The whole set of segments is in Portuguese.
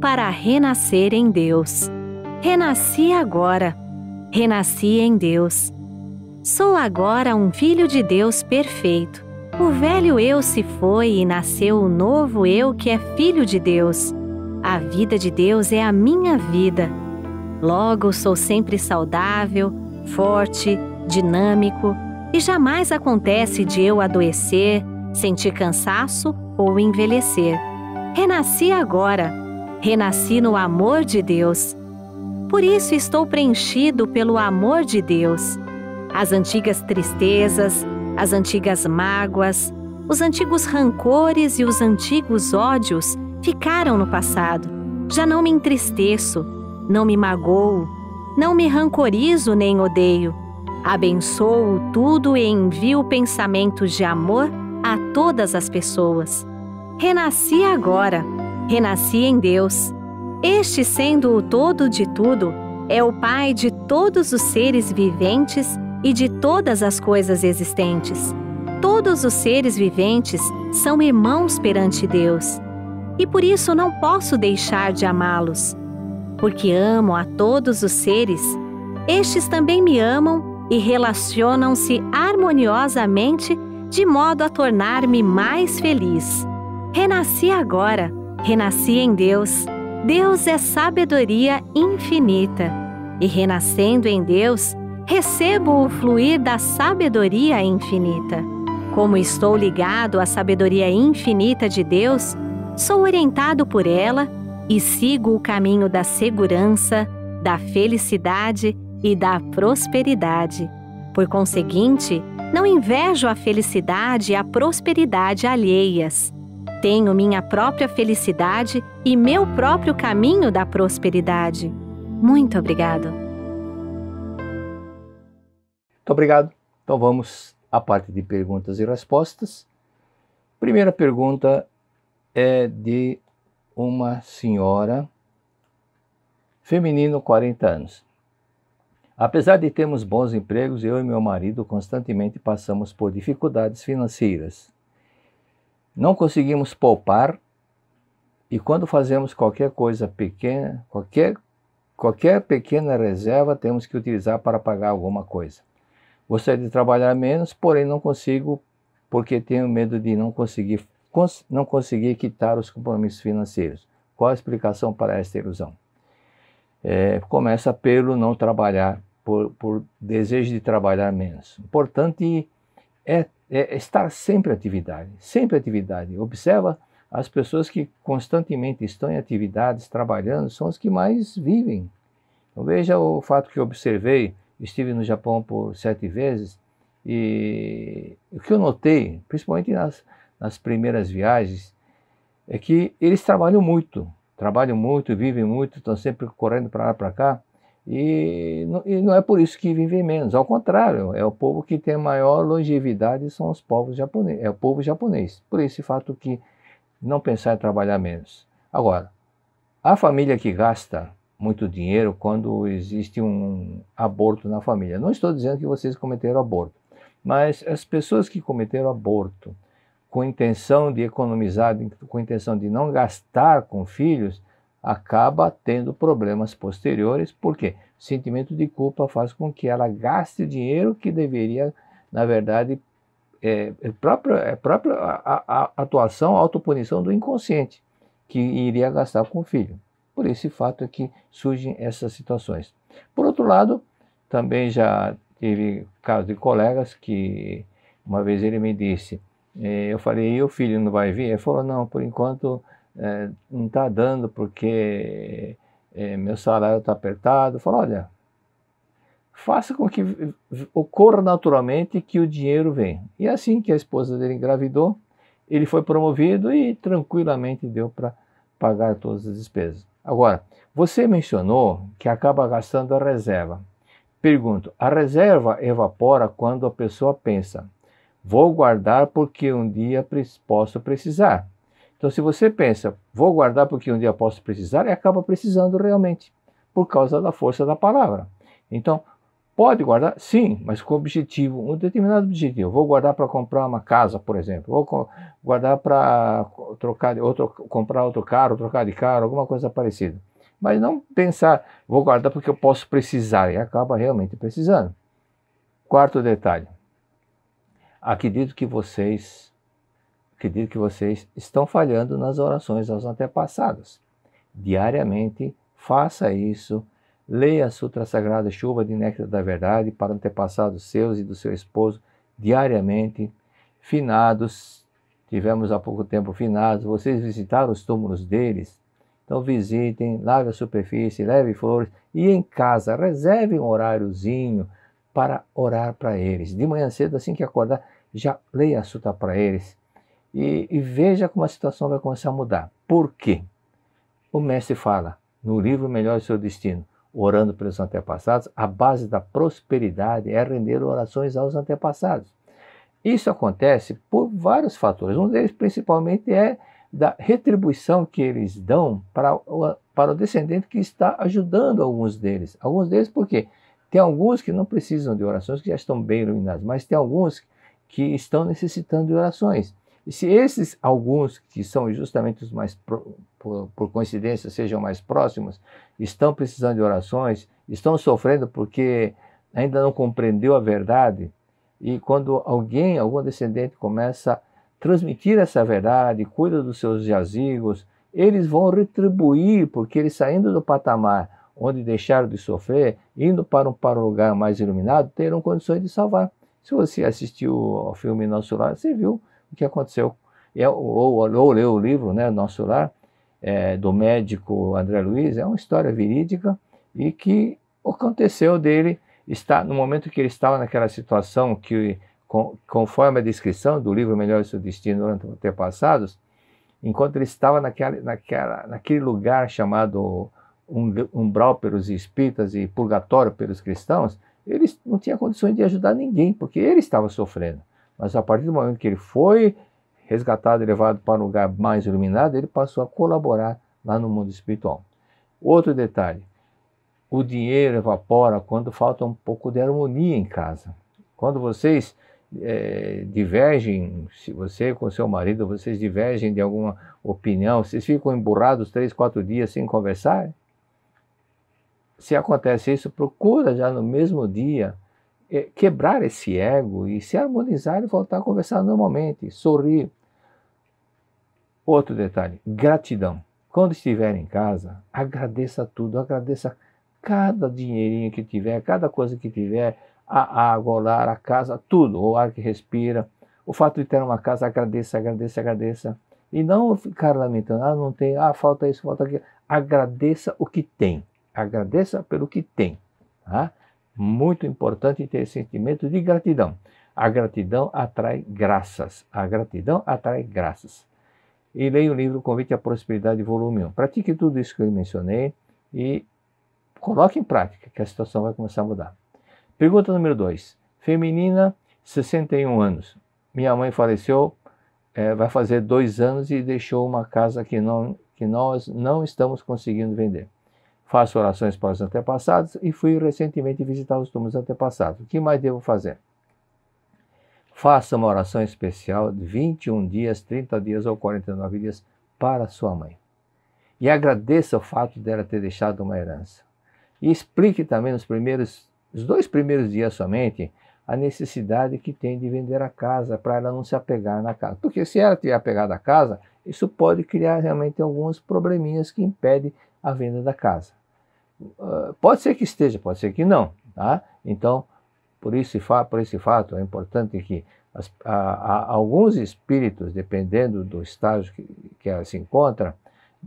para renascer em Deus. Renasci agora. Renasci em Deus. Sou agora um filho de Deus perfeito. O velho eu se foi e nasceu o novo eu que é filho de Deus. A vida de Deus é a minha vida. Logo, sou sempre saudável, forte, dinâmico e jamais acontece de eu adoecer, sentir cansaço ou envelhecer. Renasci agora Renasci no amor de Deus. Por isso estou preenchido pelo amor de Deus. As antigas tristezas, as antigas mágoas, os antigos rancores e os antigos ódios ficaram no passado. Já não me entristeço, não me magoo, não me rancorizo nem odeio. Abençoo tudo e envio pensamentos de amor a todas as pessoas. Renasci agora Renasci em Deus. Este, sendo o todo de tudo, é o Pai de todos os seres viventes e de todas as coisas existentes. Todos os seres viventes são irmãos perante Deus. E por isso não posso deixar de amá-los. Porque amo a todos os seres, estes também me amam e relacionam-se harmoniosamente de modo a tornar-me mais feliz. Renasci agora Renasci em Deus. Deus é sabedoria infinita. E renascendo em Deus, recebo o fluir da sabedoria infinita. Como estou ligado à sabedoria infinita de Deus, sou orientado por ela e sigo o caminho da segurança, da felicidade e da prosperidade. Por conseguinte, não invejo a felicidade e a prosperidade alheias, tenho minha própria felicidade e meu próprio caminho da prosperidade. Muito obrigado. Muito obrigado. Então vamos à parte de perguntas e respostas. Primeira pergunta é de uma senhora, feminino, 40 anos. Apesar de termos bons empregos, eu e meu marido constantemente passamos por dificuldades financeiras. Não conseguimos poupar e quando fazemos qualquer coisa pequena, qualquer, qualquer pequena reserva temos que utilizar para pagar alguma coisa. Gostaria de trabalhar menos, porém não consigo porque tenho medo de não conseguir, cons não conseguir quitar os compromissos financeiros. Qual a explicação para esta ilusão? É, começa pelo não trabalhar, por, por desejo de trabalhar menos. Importante é é, é estar sempre atividade, sempre atividade. Observa as pessoas que constantemente estão em atividades, trabalhando, são as que mais vivem. Então, veja o fato que observei, estive no Japão por sete vezes, e o que eu notei, principalmente nas, nas primeiras viagens, é que eles trabalham muito, trabalham muito, vivem muito, estão sempre correndo para lá para cá, e, e não é por isso que vivem menos, ao contrário, é o povo que tem maior longevidade são os povos japoneses, é o povo japonês. Por esse fato que não pensar em trabalhar menos. Agora, a família que gasta muito dinheiro quando existe um aborto na família. Não estou dizendo que vocês cometeram aborto, mas as pessoas que cometeram aborto com intenção de economizar, com intenção de não gastar com filhos, acaba tendo problemas posteriores, porque o sentimento de culpa faz com que ela gaste dinheiro que deveria, na verdade, é, é própria, é própria a, a, atuação, a autopunição do inconsciente que iria gastar com o filho. Por esse fato é que surgem essas situações. Por outro lado, também já tive casos de colegas que uma vez ele me disse, eh, eu falei, e o filho não vai vir? Ele falou, não, por enquanto é, não está dando porque é, meu salário está apertado. Fala, olha, faça com que ocorra naturalmente que o dinheiro venha. E é assim que a esposa dele engravidou, ele foi promovido e tranquilamente deu para pagar todas as despesas. Agora, você mencionou que acaba gastando a reserva. Pergunto, a reserva evapora quando a pessoa pensa, vou guardar porque um dia posso precisar. Então, se você pensa, vou guardar porque um dia posso precisar, e acaba precisando realmente, por causa da força da palavra. Então, pode guardar, sim, mas com objetivo, um determinado objetivo. Vou guardar para comprar uma casa, por exemplo, vou guardar para trocar outro, comprar outro carro, trocar de carro, alguma coisa parecida. Mas não pensar, vou guardar porque eu posso precisar, e acaba realmente precisando. Quarto detalhe. Acredito que vocês acredito que vocês estão falhando nas orações aos antepassados. Diariamente, faça isso. Leia a Sutra Sagrada Chuva de Néctar da Verdade para antepassados seus e do seu esposo diariamente. Finados, tivemos há pouco tempo finados, vocês visitaram os túmulos deles? Então visitem, lave a superfície, leve flores e em casa reserve um horáriozinho para orar para eles. De manhã cedo, assim que acordar, já leia a Sutra para eles. E, e veja como a situação vai começar a mudar. Por quê? O mestre fala no livro Melhor o Seu Destino, orando pelos antepassados, a base da prosperidade é render orações aos antepassados. Isso acontece por vários fatores. Um deles, principalmente, é da retribuição que eles dão para o, para o descendente que está ajudando alguns deles. Alguns deles, por quê? Tem alguns que não precisam de orações, que já estão bem iluminados, mas tem alguns que estão necessitando de orações. E se esses alguns, que são justamente os mais, pro, por, por, coincidência, sejam mais próximos, estão precisando de orações, estão sofrendo porque ainda não compreendeu a verdade, e quando alguém, algum descendente, começa a transmitir essa verdade, cuida dos seus jazigos, eles vão retribuir, porque eles saindo do patamar onde deixaram de sofrer, indo para um, para um lugar mais iluminado, terão condições de salvar. Se você assistiu ao filme Nosso Lar, você viu o que aconteceu. Eu, é ou, ou o livro, né, Nosso Lar, é, do médico André Luiz, é uma história verídica e que aconteceu dele está no momento que ele estava naquela situação que, conforme a descrição do livro Melhor Seu Destino durante passados enquanto ele estava naquela, naquela, naquele lugar chamado umbral pelos espíritas e purgatório pelos cristãos, ele não tinha condições de ajudar ninguém, porque ele estava sofrendo. Mas a partir do momento que ele foi resgatado e levado para um lugar mais iluminado, ele passou a colaborar lá no mundo espiritual. Outro detalhe: o dinheiro evapora quando falta um pouco de harmonia em casa. Quando vocês é, divergem, se você com seu marido, vocês divergem de alguma opinião, vocês ficam emburrados três, quatro dias sem conversar? Se acontece isso, procura já no mesmo dia é, quebrar esse ego e se harmonizar e voltar a conversar normalmente, sorrir. Outro detalhe: gratidão. Quando estiver em casa, agradeça tudo, agradeça cada dinheirinho que tiver, cada coisa que tiver, a água, o lar, a casa, tudo, o ar que respira. O fato de ter uma casa, agradeça, agradeça, agradeça. E não ficar lamentando, ah, não tem, ah, falta isso, falta aquilo. Agradeça o que tem. Agradeça pelo que tem. Tá? muito importante ter sentimento de gratidão. A gratidão atrai graças. A gratidão atrai graças. E leia o livro Convite à Prosperidade, volume 1. Pratique tudo isso que eu mencionei e coloque em prática, que a situação vai começar a mudar. Pergunta número 2. Feminina, 61 anos. Minha mãe faleceu, é, vai fazer dois anos e deixou uma casa que, não, que nós não estamos conseguindo vender faço orações para os antepassados e fui recentemente visitar os túmulos antepassados. O que mais devo fazer? Faça uma oração especial de 21 dias, 30 dias ou 49 dias para sua mãe. E agradeça o fato dela ter deixado uma herança. E explique também nos primeiros, os dois primeiros dias somente, a necessidade que tem de vender a casa para ela não se apegar na casa. Porque se ela tiver apegada à casa, isso pode criar realmente alguns probleminhas que impedem a venda da casa. Ah, pode ser que esteja, pode ser que não. Tá? Então, por esse, por esse fato, é importante que as, a, a, alguns espíritos, dependendo do estágio que, que ela se encontra,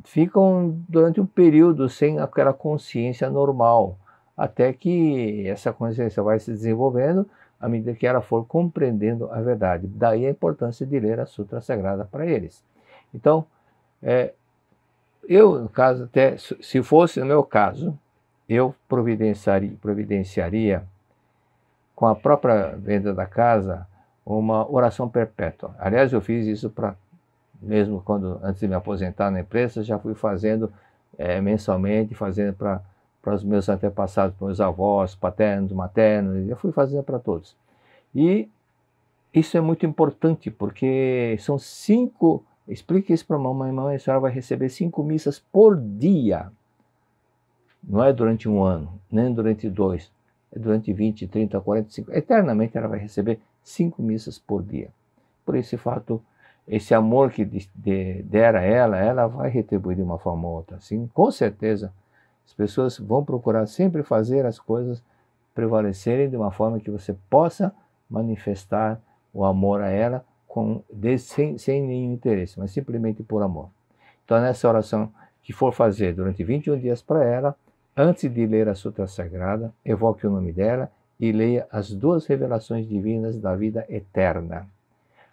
ficam durante um período sem aquela consciência normal, até que essa consciência vai se desenvolvendo à medida que ela for compreendendo a verdade. Daí a importância de ler a Sutra Sagrada para eles. Então, é, eu, no caso, até se fosse no meu caso, eu providenciaria, providenciaria com a própria venda da casa uma oração perpétua. Aliás, eu fiz isso para mesmo quando antes de me aposentar na empresa, já fui fazendo é, mensalmente, fazendo para os meus antepassados, para meus avós, paternos, maternos, eu fui fazendo para todos. E isso é muito importante porque são cinco Explique isso para a mamãe, mamãe, a senhora vai receber cinco missas por dia. Não é durante um ano, nem durante dois, é durante 20, 30, 45. Eternamente ela vai receber cinco missas por dia. Por esse fato, esse amor que de, de, a ela, ela vai retribuir de uma forma ou outra. Assim, com certeza, as pessoas vão procurar sempre fazer as coisas prevalecerem de uma forma que você possa manifestar o amor a ela com, sem, sem nenhum interesse, mas simplesmente por amor. Então, nessa oração que for fazer durante 21 dias para ela, antes de ler a Sutra Sagrada, evoque o nome dela e leia as duas revelações divinas da vida eterna,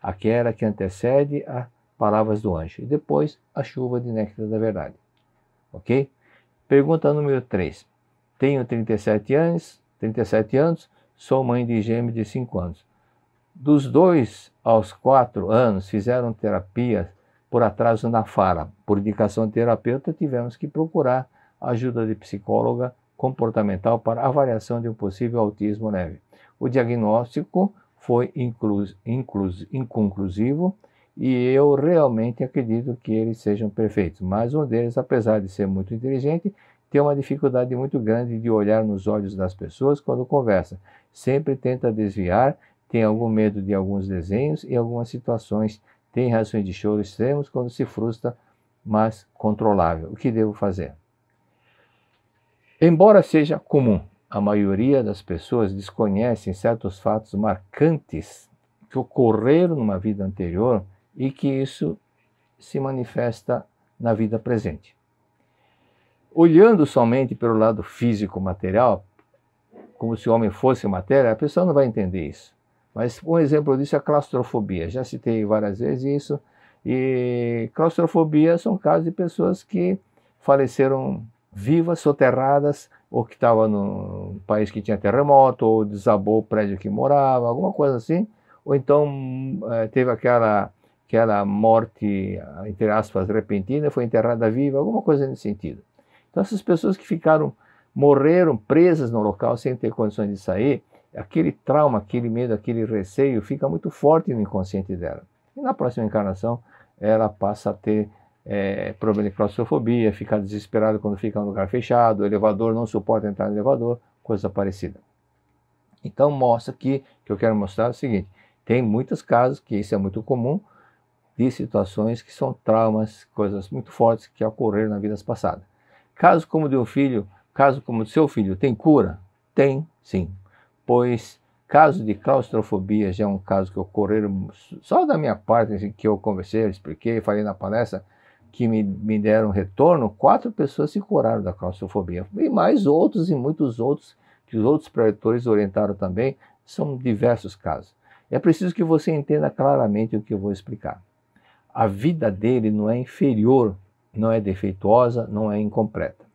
aquela que antecede a palavras do anjo, e depois a chuva de néctar da verdade. Ok? Pergunta número 3. Tenho 37 anos, 37 anos, sou mãe de gêmeo de 5 anos. Dos dois aos quatro anos, fizeram terapia por atraso na fala. Por indicação de terapeuta, tivemos que procurar ajuda de psicóloga comportamental para avaliação de um possível autismo leve. O diagnóstico foi inclus, inclus, inconclusivo e eu realmente acredito que eles sejam perfeitos. Mas um deles, apesar de ser muito inteligente, tem uma dificuldade muito grande de olhar nos olhos das pessoas quando conversa. Sempre tenta desviar tem algum medo de alguns desenhos e algumas situações, tem reações de choro extremos quando se frustra, mas controlável. O que devo fazer? Embora seja comum, a maioria das pessoas desconhecem certos fatos marcantes que ocorreram numa vida anterior e que isso se manifesta na vida presente. Olhando somente pelo lado físico material, como se o homem fosse matéria, a pessoa não vai entender isso. Mas um exemplo disso é a claustrofobia. Já citei várias vezes isso. E claustrofobia são casos de pessoas que faleceram vivas, soterradas, ou que estavam num país que tinha terremoto, ou desabou o prédio que morava, alguma coisa assim. Ou então eh, teve aquela, aquela morte, entre aspas, repentina, foi enterrada viva, alguma coisa nesse sentido. Então essas pessoas que ficaram, morreram presas no local sem ter condições de sair, aquele trauma, aquele medo, aquele receio fica muito forte no inconsciente dela. E na próxima encarnação, ela passa a ter é, problema de claustrofobia, ficar desesperado quando fica em um lugar fechado, o elevador não suporta entrar no elevador, coisa parecida. Então mostra aqui, que eu quero mostrar é o seguinte, tem muitos casos, que isso é muito comum, de situações que são traumas, coisas muito fortes que ocorreram na vida passada. Caso como de um filho, caso como do seu filho, tem cura? Tem, sim, pois caso de claustrofobia já é um caso que ocorreram só da minha parte, assim, que eu conversei, eu expliquei, falei na palestra, que me, me deram retorno, quatro pessoas se curaram da claustrofobia. E mais outros e muitos outros, que os outros predadores orientaram também, são diversos casos. É preciso que você entenda claramente o que eu vou explicar. A vida dele não é inferior, não é defeituosa, não é incompleta.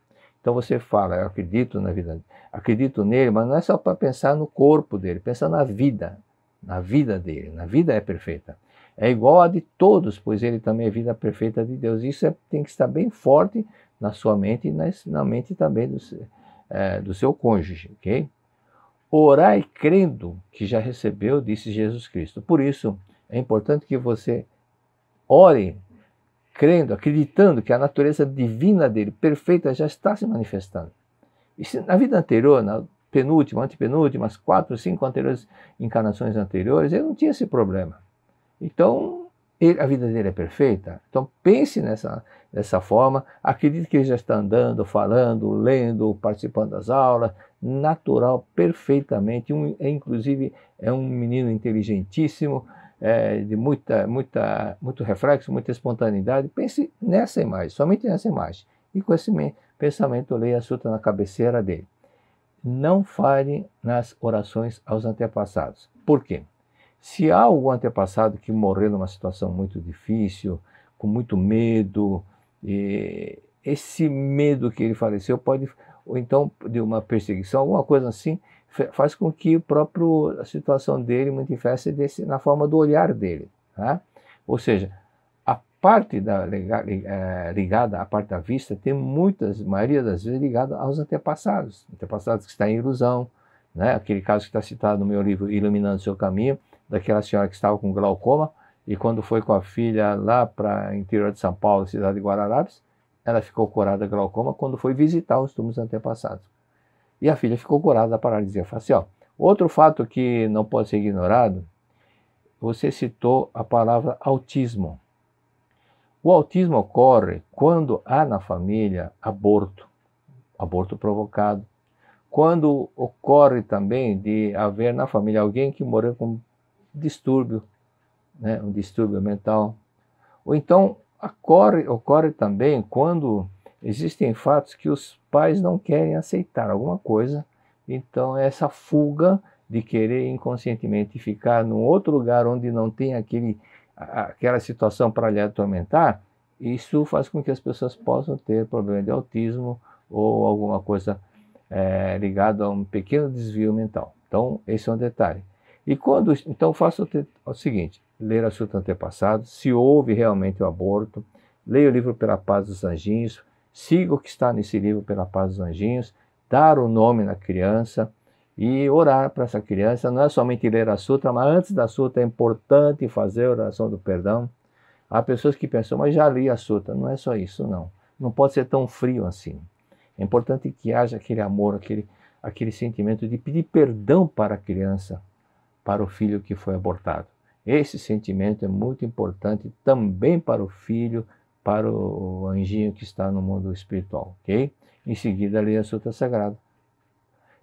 Então você fala, eu acredito na vida, acredito nele, mas não é só para pensar no corpo dele, pensar na vida, na vida dele, na vida é perfeita. É igual a de todos, pois ele também é vida perfeita de Deus. Isso é, tem que estar bem forte na sua mente e na, na mente também do, é, do seu cônjuge, ok? Orai crendo que já recebeu, disse Jesus Cristo. Por isso, é importante que você ore crendo, acreditando que a natureza divina dele, perfeita, já está se manifestando. E se na vida anterior, na penúltima, antepenúltima, as quatro, cinco anteriores encarnações anteriores, ele não tinha esse problema. Então, ele, a vida dele é perfeita. Então, pense nessa, dessa forma, acredite que ele já está andando, falando, lendo, participando das aulas, natural, perfeitamente. Um, é, inclusive, é um menino inteligentíssimo, é, de muita, muita, muito reflexo, muita espontaneidade, pense nessa imagem, somente nessa imagem. E com esse pensamento, leia a suta na cabeceira dele. Não fale nas orações aos antepassados. Por quê? Se há algum antepassado que morreu numa situação muito difícil, com muito medo, esse medo que ele faleceu pode, ou então de uma perseguição, alguma coisa assim, faz com que o próprio a situação dele manifeste desse, na forma do olhar dele, tá? Ou seja, a parte da, é, ligada à parte da vista tem muitas, maioria das vezes ligada aos antepassados, antepassados que está em ilusão, né? Aquele caso que está citado no meu livro Iluminando seu caminho, daquela senhora que estava com glaucoma e quando foi com a filha lá para interior de São Paulo, cidade de Guararapes, ela ficou curada de glaucoma quando foi visitar os túmulos antepassados e a filha ficou curada da paralisia facial. Outro fato que não pode ser ignorado, você citou a palavra autismo. O autismo ocorre quando há na família aborto, aborto provocado. Quando ocorre também de haver na família alguém que morreu com distúrbio, né, um distúrbio mental. Ou então ocorre, ocorre também quando existem fatos que os pais não querem aceitar alguma coisa, então essa fuga de querer inconscientemente ficar num outro lugar onde não tem aquele, aquela situação para lhe atormentar, isso faz com que as pessoas possam ter problema de autismo ou alguma coisa é, ligada a um pequeno desvio mental. Então, esse é um detalhe. E quando, então, faça o, seguinte: ler assunto antepassado, se houve realmente o aborto, leia o livro Pela Paz dos Anjinhos, siga o que está nesse livro pela paz dos anjinhos, dar o nome na criança e orar para essa criança. Não é somente ler a sutra, mas antes da sutra é importante fazer a oração do perdão. Há pessoas que pensam, mas já li a sutra. Não é só isso, não. Não pode ser tão frio assim. É importante que haja aquele amor, aquele, aquele sentimento de pedir perdão para a criança, para o filho que foi abortado. Esse sentimento é muito importante também para o filho para o anjinho que está no mundo espiritual, ok? Em seguida, leia a Sutra Sagrada.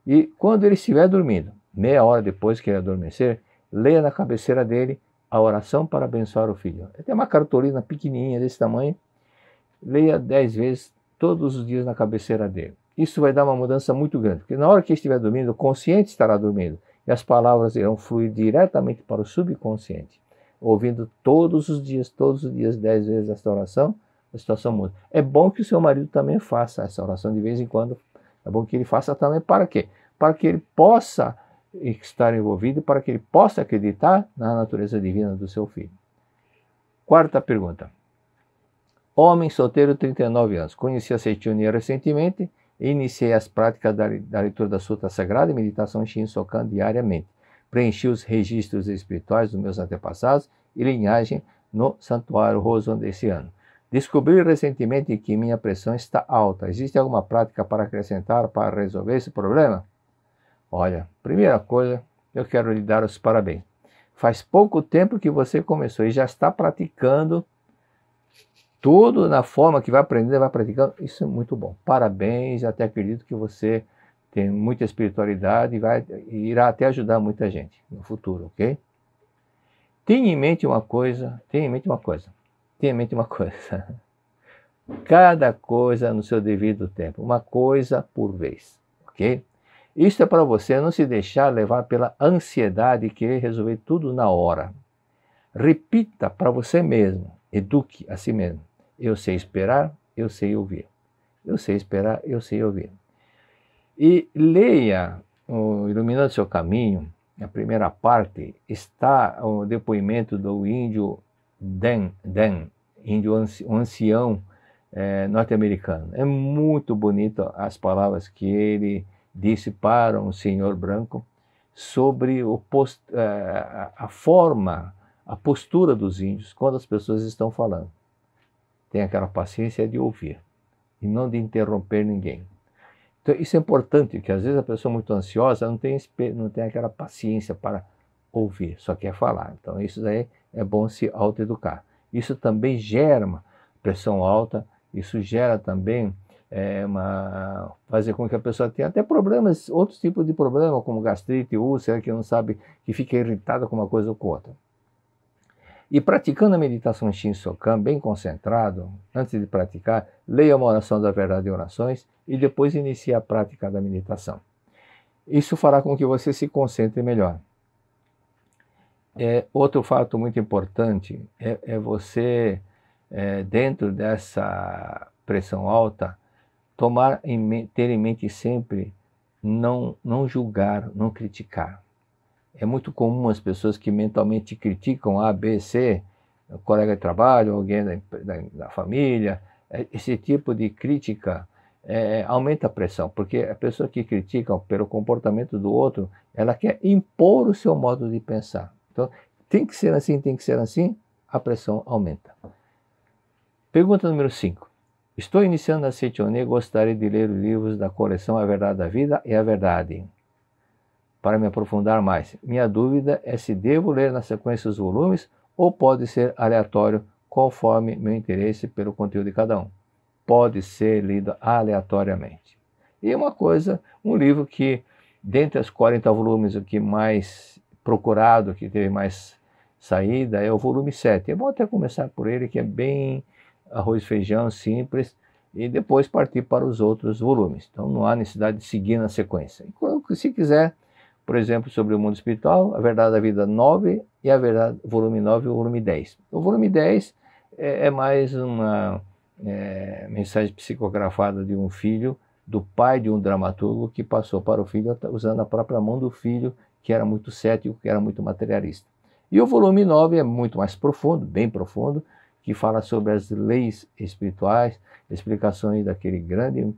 E quando ele estiver dormindo, meia hora depois que ele adormecer, leia na cabeceira dele a oração para abençoar o filho. até uma cartolina pequenininha desse tamanho, leia dez vezes todos os dias na cabeceira dele. Isso vai dar uma mudança muito grande, porque na hora que ele estiver dormindo, o consciente estará dormindo e as palavras irão fluir diretamente para o subconsciente ouvindo todos os dias, todos os dias, dez vezes essa oração, a situação muda. É bom que o seu marido também faça essa oração de vez em quando. É bom que ele faça também para quê? Para que ele possa estar envolvido, para que ele possa acreditar na natureza divina do seu filho. Quarta pergunta. Homem solteiro, 39 anos. Conheci a Seitiunia recentemente e iniciei as práticas da, da leitura da Sutra Sagrada e meditação Shin Sokan diariamente preenchi os registros espirituais dos meus antepassados e linhagem no santuário ano. Descobri recentemente que minha pressão está alta. Existe alguma prática para acrescentar para resolver esse problema? Olha, primeira coisa, eu quero lhe dar os parabéns. Faz pouco tempo que você começou e já está praticando tudo na forma que vai aprendendo, vai praticando. Isso é muito bom. Parabéns, até acredito que você tem muita espiritualidade e, vai, e irá até ajudar muita gente no futuro, ok? Tenha em mente uma coisa, tenha em mente uma coisa, tenha em mente uma coisa. Cada coisa no seu devido tempo, uma coisa por vez, ok? Isso é para você não se deixar levar pela ansiedade e querer resolver tudo na hora. Repita para você mesmo, eduque a si mesmo. Eu sei esperar, eu sei ouvir. Eu sei esperar, eu sei ouvir. E leia o Iluminando Seu Caminho, a primeira parte, está o depoimento do índio Dan, Dan índio um ancião é, norte-americano. É muito bonito as palavras que ele disse para um senhor branco sobre o post, a, eh, a forma, a postura dos índios quando as pessoas estão falando. Tenha aquela paciência de ouvir e não de interromper ninguém. Então, isso é importante, porque às vezes a pessoa muito ansiosa não tem, não tem aquela paciência para ouvir, só quer falar. Então, isso daí é bom se autoeducar. Isso também gera uma pressão alta, isso gera também é, uma, fazer com que a pessoa tenha até problemas, outros tipos de problemas como gastrite, úlcera, que não sabe, que fica irritada com uma coisa ou com outra. E praticando a meditação Sokan, bem concentrado, antes de praticar, leia uma oração da verdade em orações e depois inicie a prática da meditação. Isso fará com que você se concentre melhor. É, outro fato muito importante é, é você, é, dentro dessa pressão alta, tomar em, ter em mente sempre não, não julgar, não criticar é muito comum as pessoas que mentalmente criticam A, B, C, colega de trabalho, alguém da, da, da família, é, esse tipo de crítica é, aumenta a pressão, porque a pessoa que critica pelo comportamento do outro, ela quer impor o seu modo de pensar. Então, tem que ser assim, tem que ser assim, a pressão aumenta. Pergunta número 5. Estou iniciando a Setionê, gostaria de ler os livros da coleção A Verdade da Vida e a Verdade para me aprofundar mais. Minha dúvida é se devo ler na sequência os volumes ou pode ser aleatório conforme meu interesse pelo conteúdo de cada um. Pode ser lido aleatoriamente. E uma coisa, um livro que, dentre os 40 volumes, o que mais procurado, que teve mais saída, é o volume 7. É bom até começar por ele, que é bem arroz e feijão, simples, e depois partir para os outros volumes. Então não há necessidade de seguir na sequência. se quiser por exemplo, sobre o mundo espiritual, a verdade da vida 9 e a verdade, volume 9 e o volume 10. O volume 10 é, é mais uma é, mensagem psicografada de um filho, do pai de um dramaturgo, que passou para o filho usando a própria mão do filho, que era muito cético, que era muito materialista. E o volume 9 é muito mais profundo, bem profundo, que fala sobre as leis espirituais, explicações daquele grande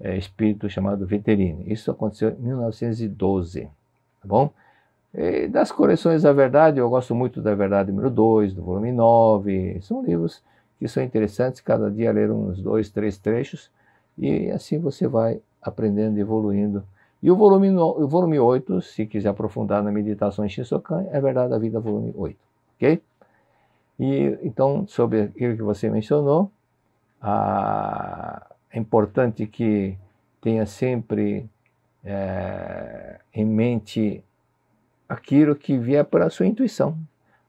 é, espírito chamado Veterino. Isso aconteceu em 1912 tá bom? E das coleções da Verdade, eu gosto muito da Verdade número 2, do volume 9, são livros que são interessantes, cada dia ler uns dois, três trechos, e assim você vai aprendendo, evoluindo. E o volume, no, o volume 8, se quiser aprofundar na meditação em Shinsokan, é Verdade da Vida, volume 8, ok? E então, sobre aquilo que você mencionou, a, é importante que tenha sempre é, em mente aquilo que vier pela sua intuição.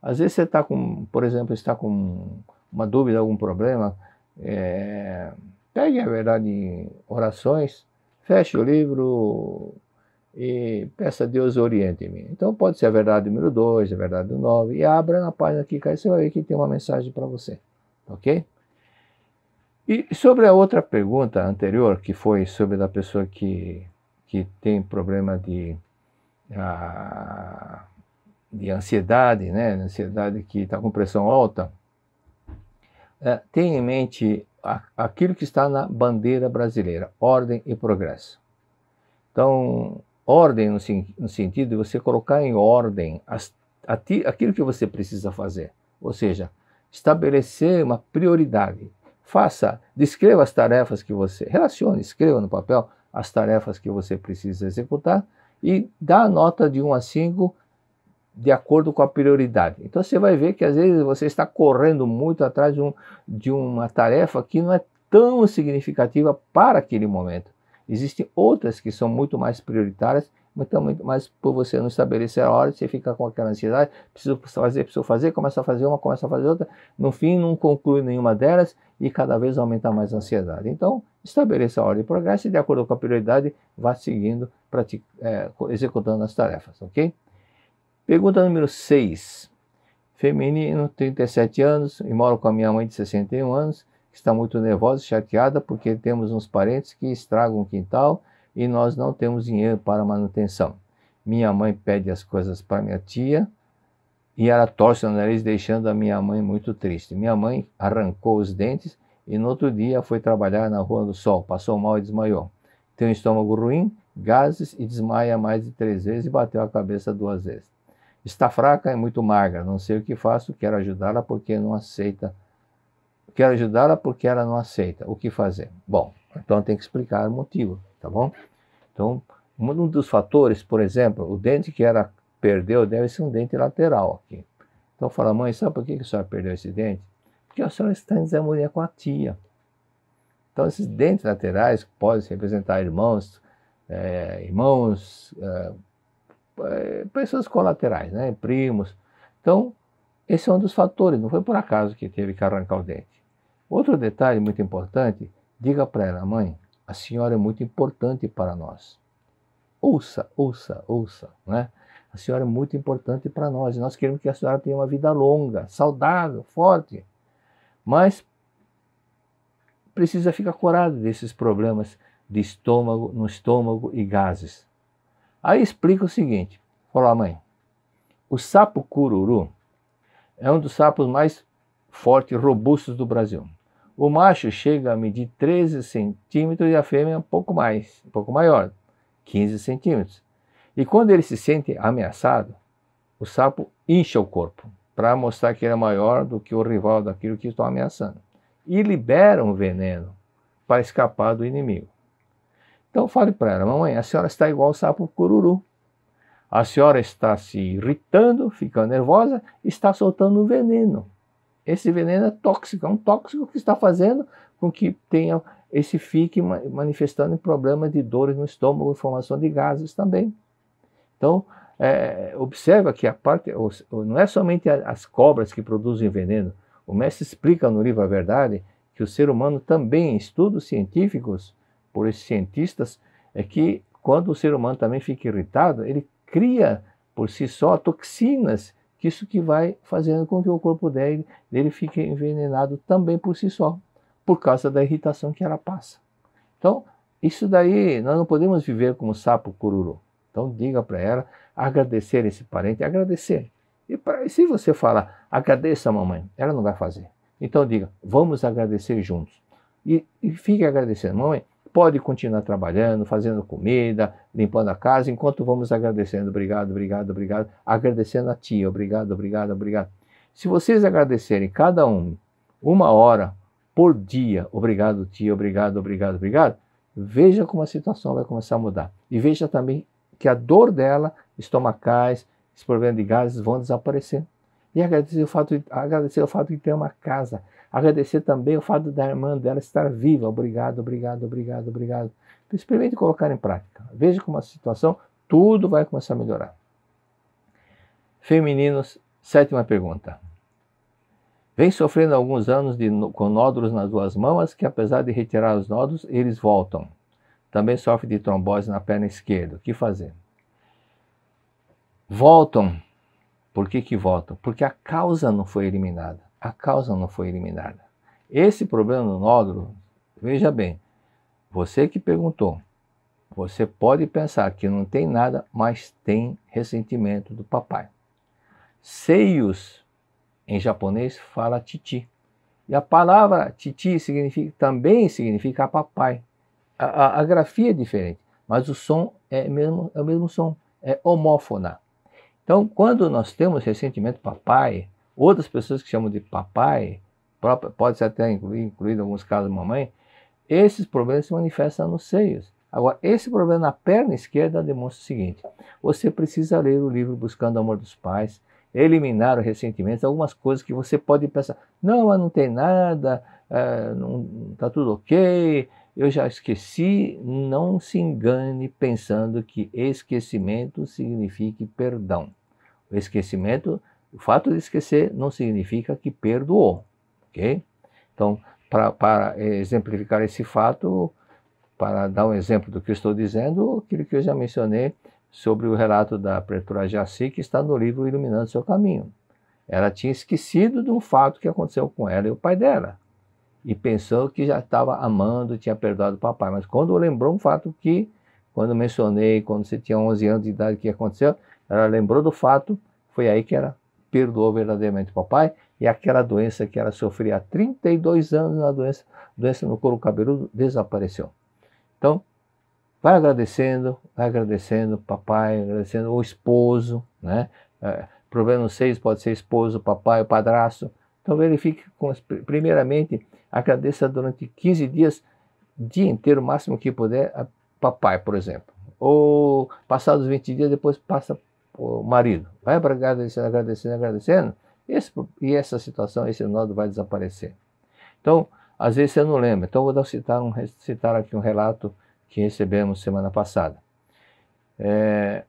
Às vezes você está com, por exemplo, está com uma dúvida, algum problema, é, pegue a verdade orações, feche o livro e peça a Deus oriente-me. Então pode ser a verdade número 2, a verdade número 9, e abra na página que você vai ver que tem uma mensagem para você, ok? E sobre a outra pergunta anterior, que foi sobre da pessoa que que tem problema de, a, ah, de ansiedade, né? Ansiedade que está com pressão alta, é, tenha em mente a, aquilo que está na bandeira brasileira, ordem e progresso. Então, ordem no, no sentido de você colocar em ordem as, aquilo que você precisa fazer, ou seja, estabelecer uma prioridade. Faça, descreva as tarefas que você, relacione, escreva no papel as tarefas que você precisa executar e dá a nota de 1 a 5 de acordo com a prioridade. Então você vai ver que às vezes você está correndo muito atrás de, um, de uma tarefa que não é tão significativa para aquele momento. Existem outras que são muito mais prioritárias mas por você não estabelecer a hora, você fica com aquela ansiedade, preciso fazer, preciso fazer, começa a fazer uma, começa a fazer outra, no fim não conclui nenhuma delas e cada vez aumenta mais a ansiedade. Então, estabeleça a hora de progresso e de acordo com a prioridade, vá seguindo, é, executando as tarefas, ok? Pergunta número 6. Feminino, 37 anos, e moro com a minha mãe de 61 anos, que está muito nervosa e chateada porque temos uns parentes que estragam o quintal e nós não temos dinheiro para manutenção. Minha mãe pede as coisas para minha tia e ela torce o nariz, deixando a minha mãe muito triste. Minha mãe arrancou os dentes e no outro dia foi trabalhar na Rua do Sol, passou mal e desmaiou. Tem um estômago ruim, gases e desmaia mais de três vezes e bateu a cabeça duas vezes. Está fraca e muito magra, não sei o que faço, quero ajudá-la porque não aceita. Quero ajudá-la porque ela não aceita. O que fazer? Bom, então tem que explicar o motivo, tá bom? Então, um dos fatores, por exemplo, o dente que era perdeu deve ser um dente lateral aqui. Então fala, mãe, sabe por que a senhora perdeu esse dente? Porque a senhora está em desamoria com a tia. Então esses dentes laterais podem representar irmãos, é, irmãos, é, é, pessoas colaterais, né? primos. Então, esse é um dos fatores, não foi por acaso que teve que arrancar o dente. Outro detalhe muito importante Diga para ela, mãe, a senhora é muito importante para nós. Ouça, ouça, ouça, né? A senhora é muito importante para nós. Nós queremos que a senhora tenha uma vida longa, saudável, forte. Mas precisa ficar curada desses problemas de estômago, no estômago e gases. Aí explica o seguinte: Olá, mãe. O sapo cururu é um dos sapos mais fortes e robustos do Brasil. O macho chega a medir 13 centímetros e a fêmea um pouco mais, um pouco maior, 15 centímetros. E quando ele se sente ameaçado, o sapo incha o corpo para mostrar que ele é maior do que o rival daquilo que estão ameaçando. E libera um veneno para escapar do inimigo. Então fale para ela, mamãe, a senhora está igual o sapo cururu. A senhora está se irritando, ficando nervosa, está soltando veneno. Esse veneno é tóxico, é um tóxico que está fazendo com que tenha esse fique manifestando problemas de dores no estômago, formação de gases também. Então, é, observa que a parte, não é somente as cobras que produzem veneno. O mestre explica no livro A Verdade que o ser humano também, em estudos científicos, por esses cientistas, é que quando o ser humano também fica irritado, ele cria por si só toxinas que isso que vai fazendo com que o corpo dele, dele fique envenenado também por si só, por causa da irritação que ela passa. Então, isso daí, nós não podemos viver como sapo cururu. Então, diga para ela agradecer esse parente, agradecer. E, pra, se você falar, agradeça a mamãe, ela não vai fazer. Então, diga, vamos agradecer juntos. E, e fique agradecendo, mamãe, pode continuar trabalhando, fazendo comida, limpando a casa, enquanto vamos agradecendo. Obrigado, obrigado, obrigado. Agradecendo a ti, obrigado, obrigado, obrigado. Se vocês agradecerem cada um uma hora por dia, obrigado, tia, obrigado, obrigado, obrigado, veja como a situação vai começar a mudar. E veja também que a dor dela, estomacais, esses problemas de gases vão desaparecer. E agradecer o fato de, agradecer o fato de ter uma casa, Agradecer também o fato da irmã dela estar viva. Obrigado, obrigado, obrigado, obrigado. Então, experimente colocar em prática. Veja como a situação, tudo vai começar a melhorar. Femininos, sétima pergunta. Vem sofrendo alguns anos de, com nódulos nas duas mamas, que apesar de retirar os nódulos, eles voltam. Também sofre de trombose na perna esquerda. O que fazer? Voltam. Por que, que voltam? Porque a causa não foi eliminada a causa não foi eliminada. Esse problema no nódulo, veja bem, você que perguntou, você pode pensar que não tem nada, mas tem ressentimento do papai. Seios, em japonês, fala titi. E a palavra titi significa, também significa papai. A, a, a, grafia é diferente, mas o som é, mesmo, é o mesmo som, é homófona. Então, quando nós temos ressentimento papai, Outras pessoas que chamam de papai, pode ser até incluído em alguns casos mamãe, esses problemas se manifestam nos seios. Agora, esse problema na perna esquerda demonstra o seguinte: você precisa ler o livro Buscando o Amor dos Pais, eliminar o ressentimento, algumas coisas que você pode pensar, não, mas não tem nada, está eh, é, tudo ok, eu já esqueci. Não se engane pensando que esquecimento signifique perdão. O esquecimento o fato de esquecer não significa que perdoou, ok? Então, para é, exemplificar esse fato, para dar um exemplo do que eu estou dizendo, aquilo que eu já mencionei sobre o relato da Pretura Jaci, que está no livro Iluminando Seu Caminho. Ela tinha esquecido de um fato que aconteceu com ela e o pai dela. E pensou que já estava amando, tinha perdoado o papai. Mas quando lembrou um fato que, quando mencionei, quando você tinha 11 anos de idade, que aconteceu, ela lembrou do fato, foi aí que ela perdoou verdadeiramente o papai e aquela doença que ela sofria há 32 anos, a doença, doença no couro cabeludo, desapareceu. Então, vai agradecendo, vai agradecendo papai, agradecendo o esposo, né? É, problema 6 pode ser esposo, papai, padrasto. Então, verifique, com, primeiramente, agradeça durante 15 dias, dia inteiro, o máximo que puder, a papai, por exemplo. Ou passados 20 dias, depois passa o marido. Vai agradecendo, agradecendo, agradecendo. Esse, e essa situação, esse nodo vai desaparecer. Então, às vezes você não lembra. Então, vou citar, um, citar aqui um relato que recebemos semana passada. É,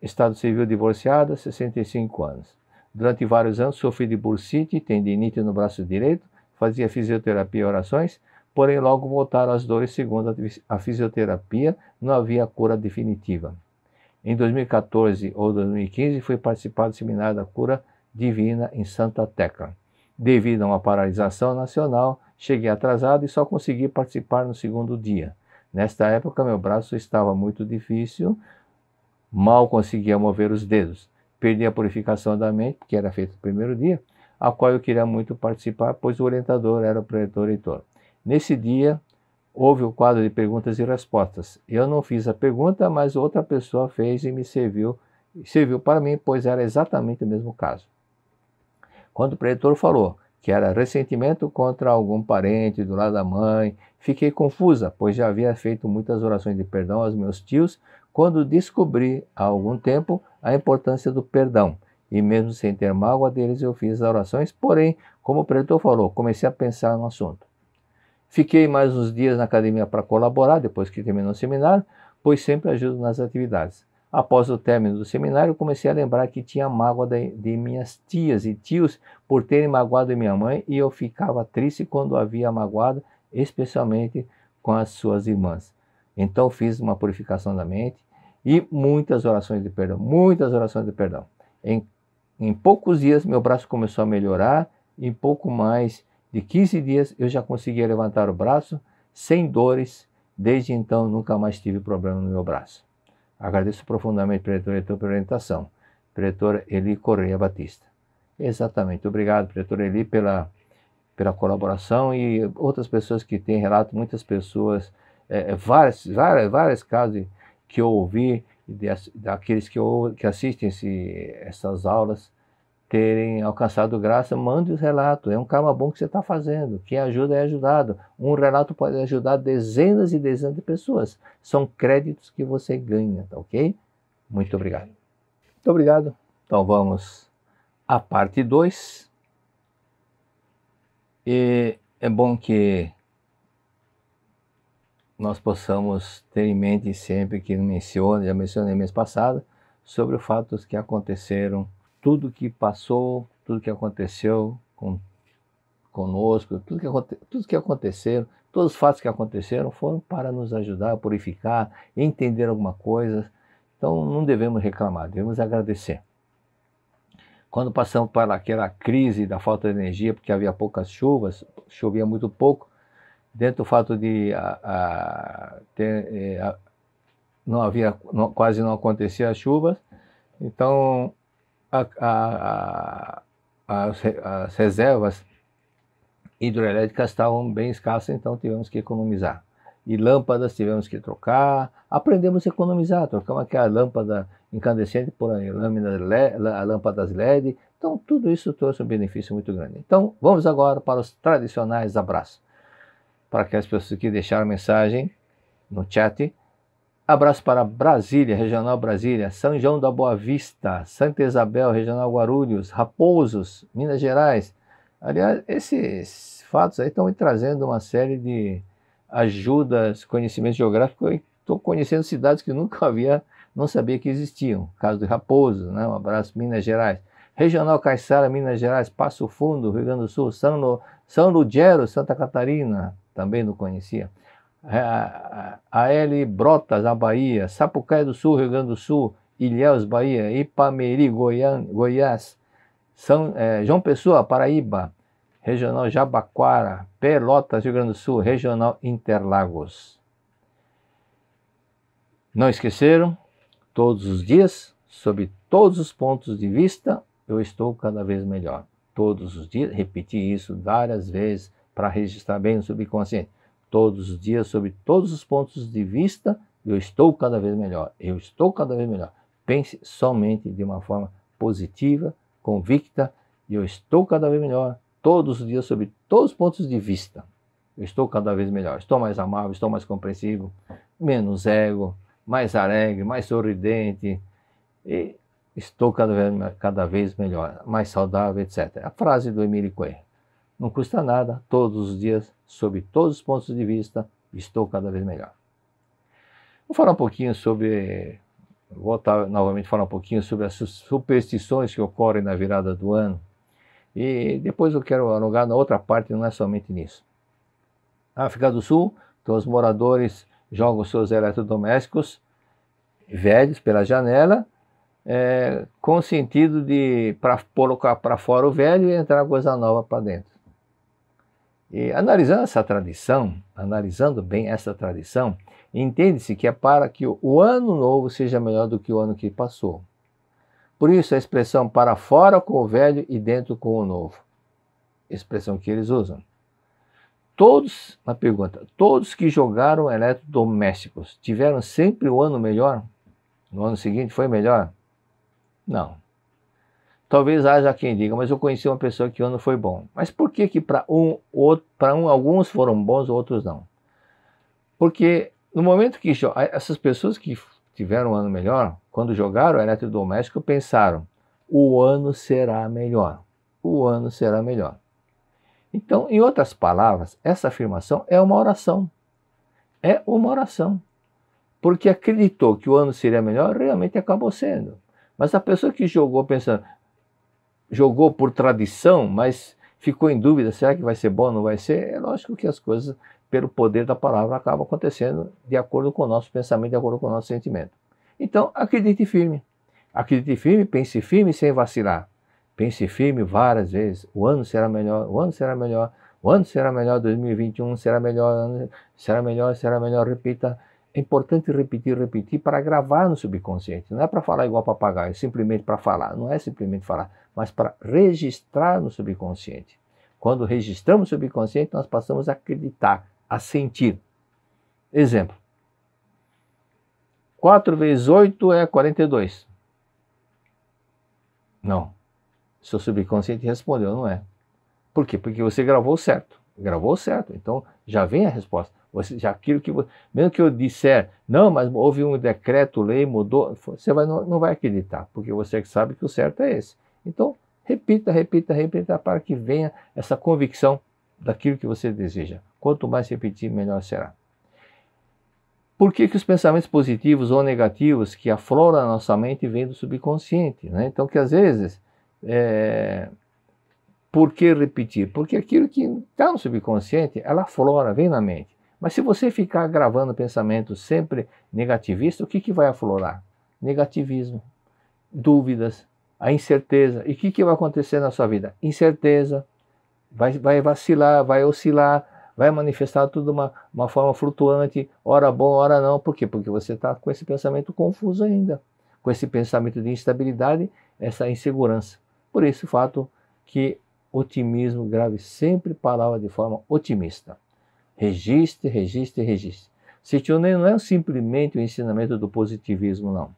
estado civil divorciado, 65 anos. Durante vários anos sofri de bursite, tendinite no braço direito, fazia fisioterapia e orações, porém logo voltaram as dores segundo a fisioterapia, não havia cura definitiva. Em 2014 ou 2015, fui participar do seminário da cura divina em Santa Tecla. Devido a uma paralisação nacional, cheguei atrasado e só consegui participar no segundo dia. Nesta época, meu braço estava muito difícil, mal conseguia mover os dedos. Perdi a purificação da mente, que era feita no primeiro dia, a qual eu queria muito participar, pois o orientador era o preletor-reitor. Nesse dia, Houve o quadro de perguntas e respostas. Eu não fiz a pergunta, mas outra pessoa fez e me serviu, serviu para mim, pois era exatamente o mesmo caso. Quando o pretor falou que era ressentimento contra algum parente do lado da mãe, fiquei confusa, pois já havia feito muitas orações de perdão aos meus tios quando descobri há algum tempo a importância do perdão. E mesmo sem ter mágoa deles, eu fiz as orações, porém, como o pretor falou, comecei a pensar no assunto. Fiquei mais uns dias na academia para colaborar, depois que terminou o seminário, pois sempre ajudo nas atividades. Após o término do seminário, comecei a lembrar que tinha mágoa de, de, minhas tias e tios por terem magoado minha mãe e eu ficava triste quando havia magoado, especialmente com as suas irmãs. Então fiz uma purificação da mente e muitas orações de perdão, muitas orações de perdão. Em, em poucos dias, meu braço começou a melhorar e pouco mais de 15 dias eu já conseguia levantar o braço sem dores. Desde então nunca mais tive problema no meu braço. Agradeço profundamente, Pretor Heitor, pela orientação. Diretor Eli Correia Batista. Exatamente. Obrigado, Pretor Eli, pela, pela colaboração e outras pessoas que têm relato, muitas pessoas, é, é várias várias casos que eu ouvi, de, daqueles que, eu, que assistem esse, essas aulas, terem alcançado graça, mande os relatos. É um karma bom que você está fazendo. Quem ajuda é ajudado. Um relato pode ajudar dezenas e dezenas de pessoas. São créditos que você ganha, tá ok? Muito obrigado. Muito obrigado. Então vamos à parte 2. E é bom que nós possamos ter em mente sempre que menciona, já mencionei mês passado, sobre os fatos que aconteceram tudo que passou, tudo que aconteceu com, conosco, tudo que, tudo que todos os fatos que aconteceram foram para nos ajudar a purificar, entender alguma coisa. Então não devemos reclamar, devemos agradecer. Quando passamos para aquela crise da falta de energia, porque havia poucas chuvas, chovia muito pouco, dentro do fato de a, a, ter, eh, a, não havia, não, quase não acontecia as chuvas, então a, a, a, as, as reservas hidrelétricas estavam bem escassas, então tivemos que economizar. E lâmpadas tivemos que trocar, aprendemos a economizar, trocamos aquela lâmpada incandescente por lâminas LED, lâmpadas LED, então tudo isso trouxe um benefício muito grande. Então vamos agora para os tradicionais abraços, para aquelas pessoas que deixaram mensagem no chat, Abraço para Brasília, Regional Brasília, São João da Boa Vista, Santa Isabel, Regional Guarulhos, Raposos, Minas Gerais. Aliás, esses fatos aí estão me trazendo uma série de ajudas, conhecimento geográfico. estou conhecendo cidades que nunca havia, não sabia que existiam. Caso de Raposo, né? um abraço, Minas Gerais. Regional Caixara, Minas Gerais, Passo Fundo, Rio Grande do Sul, São, Lu, São Lugero, Santa Catarina, também não conhecia. É, L Brotas, na Bahia, Sapucaia do Sul, Rio Grande do Sul, Ilhéus, Bahia, Ipameri, Goiás, São, é, João Pessoa, Paraíba, Regional Jabaquara, Pelotas, Rio Grande do Sul, Regional Interlagos. Não esqueceram? Todos os dias, sob todos os pontos de vista, eu estou cada vez melhor. Todos os dias, repeti isso várias vezes para registrar bem no subconsciente todos os dias, sobre todos os pontos de vista, eu estou cada vez melhor, eu estou cada vez melhor. Pense somente de uma forma positiva, convicta, eu estou cada vez melhor, todos os dias, sobre todos os pontos de vista. Eu estou cada vez melhor, estou mais amável, estou mais compreensivo, menos ego, mais alegre, mais sorridente, e estou cada vez, cada vez melhor, mais saudável, etc. A frase do Emílio Coelho. Não custa nada, todos os dias sob todos os pontos de vista, estou cada vez melhor. Vou falar um pouquinho sobre. vou Voltar tá, novamente falar um pouquinho sobre as superstições que ocorrem na virada do ano. E depois eu quero alongar na outra parte, não é somente nisso. Na África do Sul, então os moradores jogam seus eletrodomésticos velhos pela janela, é, com o sentido de colocar para fora o velho e entrar coisa nova para dentro. E analisando essa tradição, analisando bem essa tradição, entende-se que é para que o ano novo seja melhor do que o ano que passou. Por isso a expressão para fora com o velho e dentro com o novo. Expressão que eles usam. Todos, uma pergunta, todos que jogaram eletrodomésticos tiveram sempre o um ano melhor? No ano seguinte foi melhor? Não. Talvez haja quem diga, mas eu conheci uma pessoa que o ano foi bom. Mas por que que para um, outro, um, alguns foram bons, outros não? Porque no momento que essas pessoas que tiveram um ano melhor, quando jogaram eletrodoméstico, pensaram: o ano será melhor. O ano será melhor. Então, em outras palavras, essa afirmação é uma oração. É uma oração. Porque acreditou que o ano seria melhor, realmente acabou sendo. Mas a pessoa que jogou pensando, jogou por tradição, mas ficou em dúvida, será que vai ser bom ou não vai ser? É lógico que as coisas, pelo poder da palavra, acabam acontecendo de acordo com o nosso pensamento, de acordo com o nosso sentimento. Então, acredite firme. Acredite firme, pense firme sem vacilar. Pense firme várias vezes. O ano será melhor, o ano será melhor, o ano será melhor, 2021 será melhor, será melhor, será melhor, repita é importante repetir, repetir para gravar no subconsciente. Não é para falar igual papagaio, é simplesmente para falar. Não é simplesmente falar, mas para registrar no subconsciente. Quando registramos o subconsciente, nós passamos a acreditar, a sentir. Exemplo: 4 vezes 8 é 42. Não. Seu subconsciente respondeu, não é. Por quê? Porque você gravou certo gravou certo. Então já vem a resposta. Você, já aquilo que mesmo que eu disser, não, mas houve um decreto, lei mudou, você vai, não, não vai acreditar, porque você é que sabe que o certo é esse. Então repita, repita, repita para que venha essa convicção daquilo que você deseja. Quanto mais repetir, melhor será. Por que, que os pensamentos positivos ou negativos que afloram na nossa mente vêm do subconsciente? Né? Então, que às vezes é, por que repetir? Porque aquilo que está no subconsciente, ela aflora, vem na mente. Mas se você ficar gravando pensamentos sempre negativistas, o que, que vai aflorar? Negativismo, dúvidas, a incerteza. E o que, que vai acontecer na sua vida? Incerteza, vai, vai vacilar, vai oscilar, vai manifestar tudo de uma, uma forma flutuante, hora bom, hora não. Por quê? Porque você está com esse pensamento confuso ainda, com esse pensamento de instabilidade, essa insegurança. Por esse fato que otimismo grave sempre palavra de forma otimista. Registre, registre, registre. Setionei não é simplesmente o ensinamento do positivismo, não.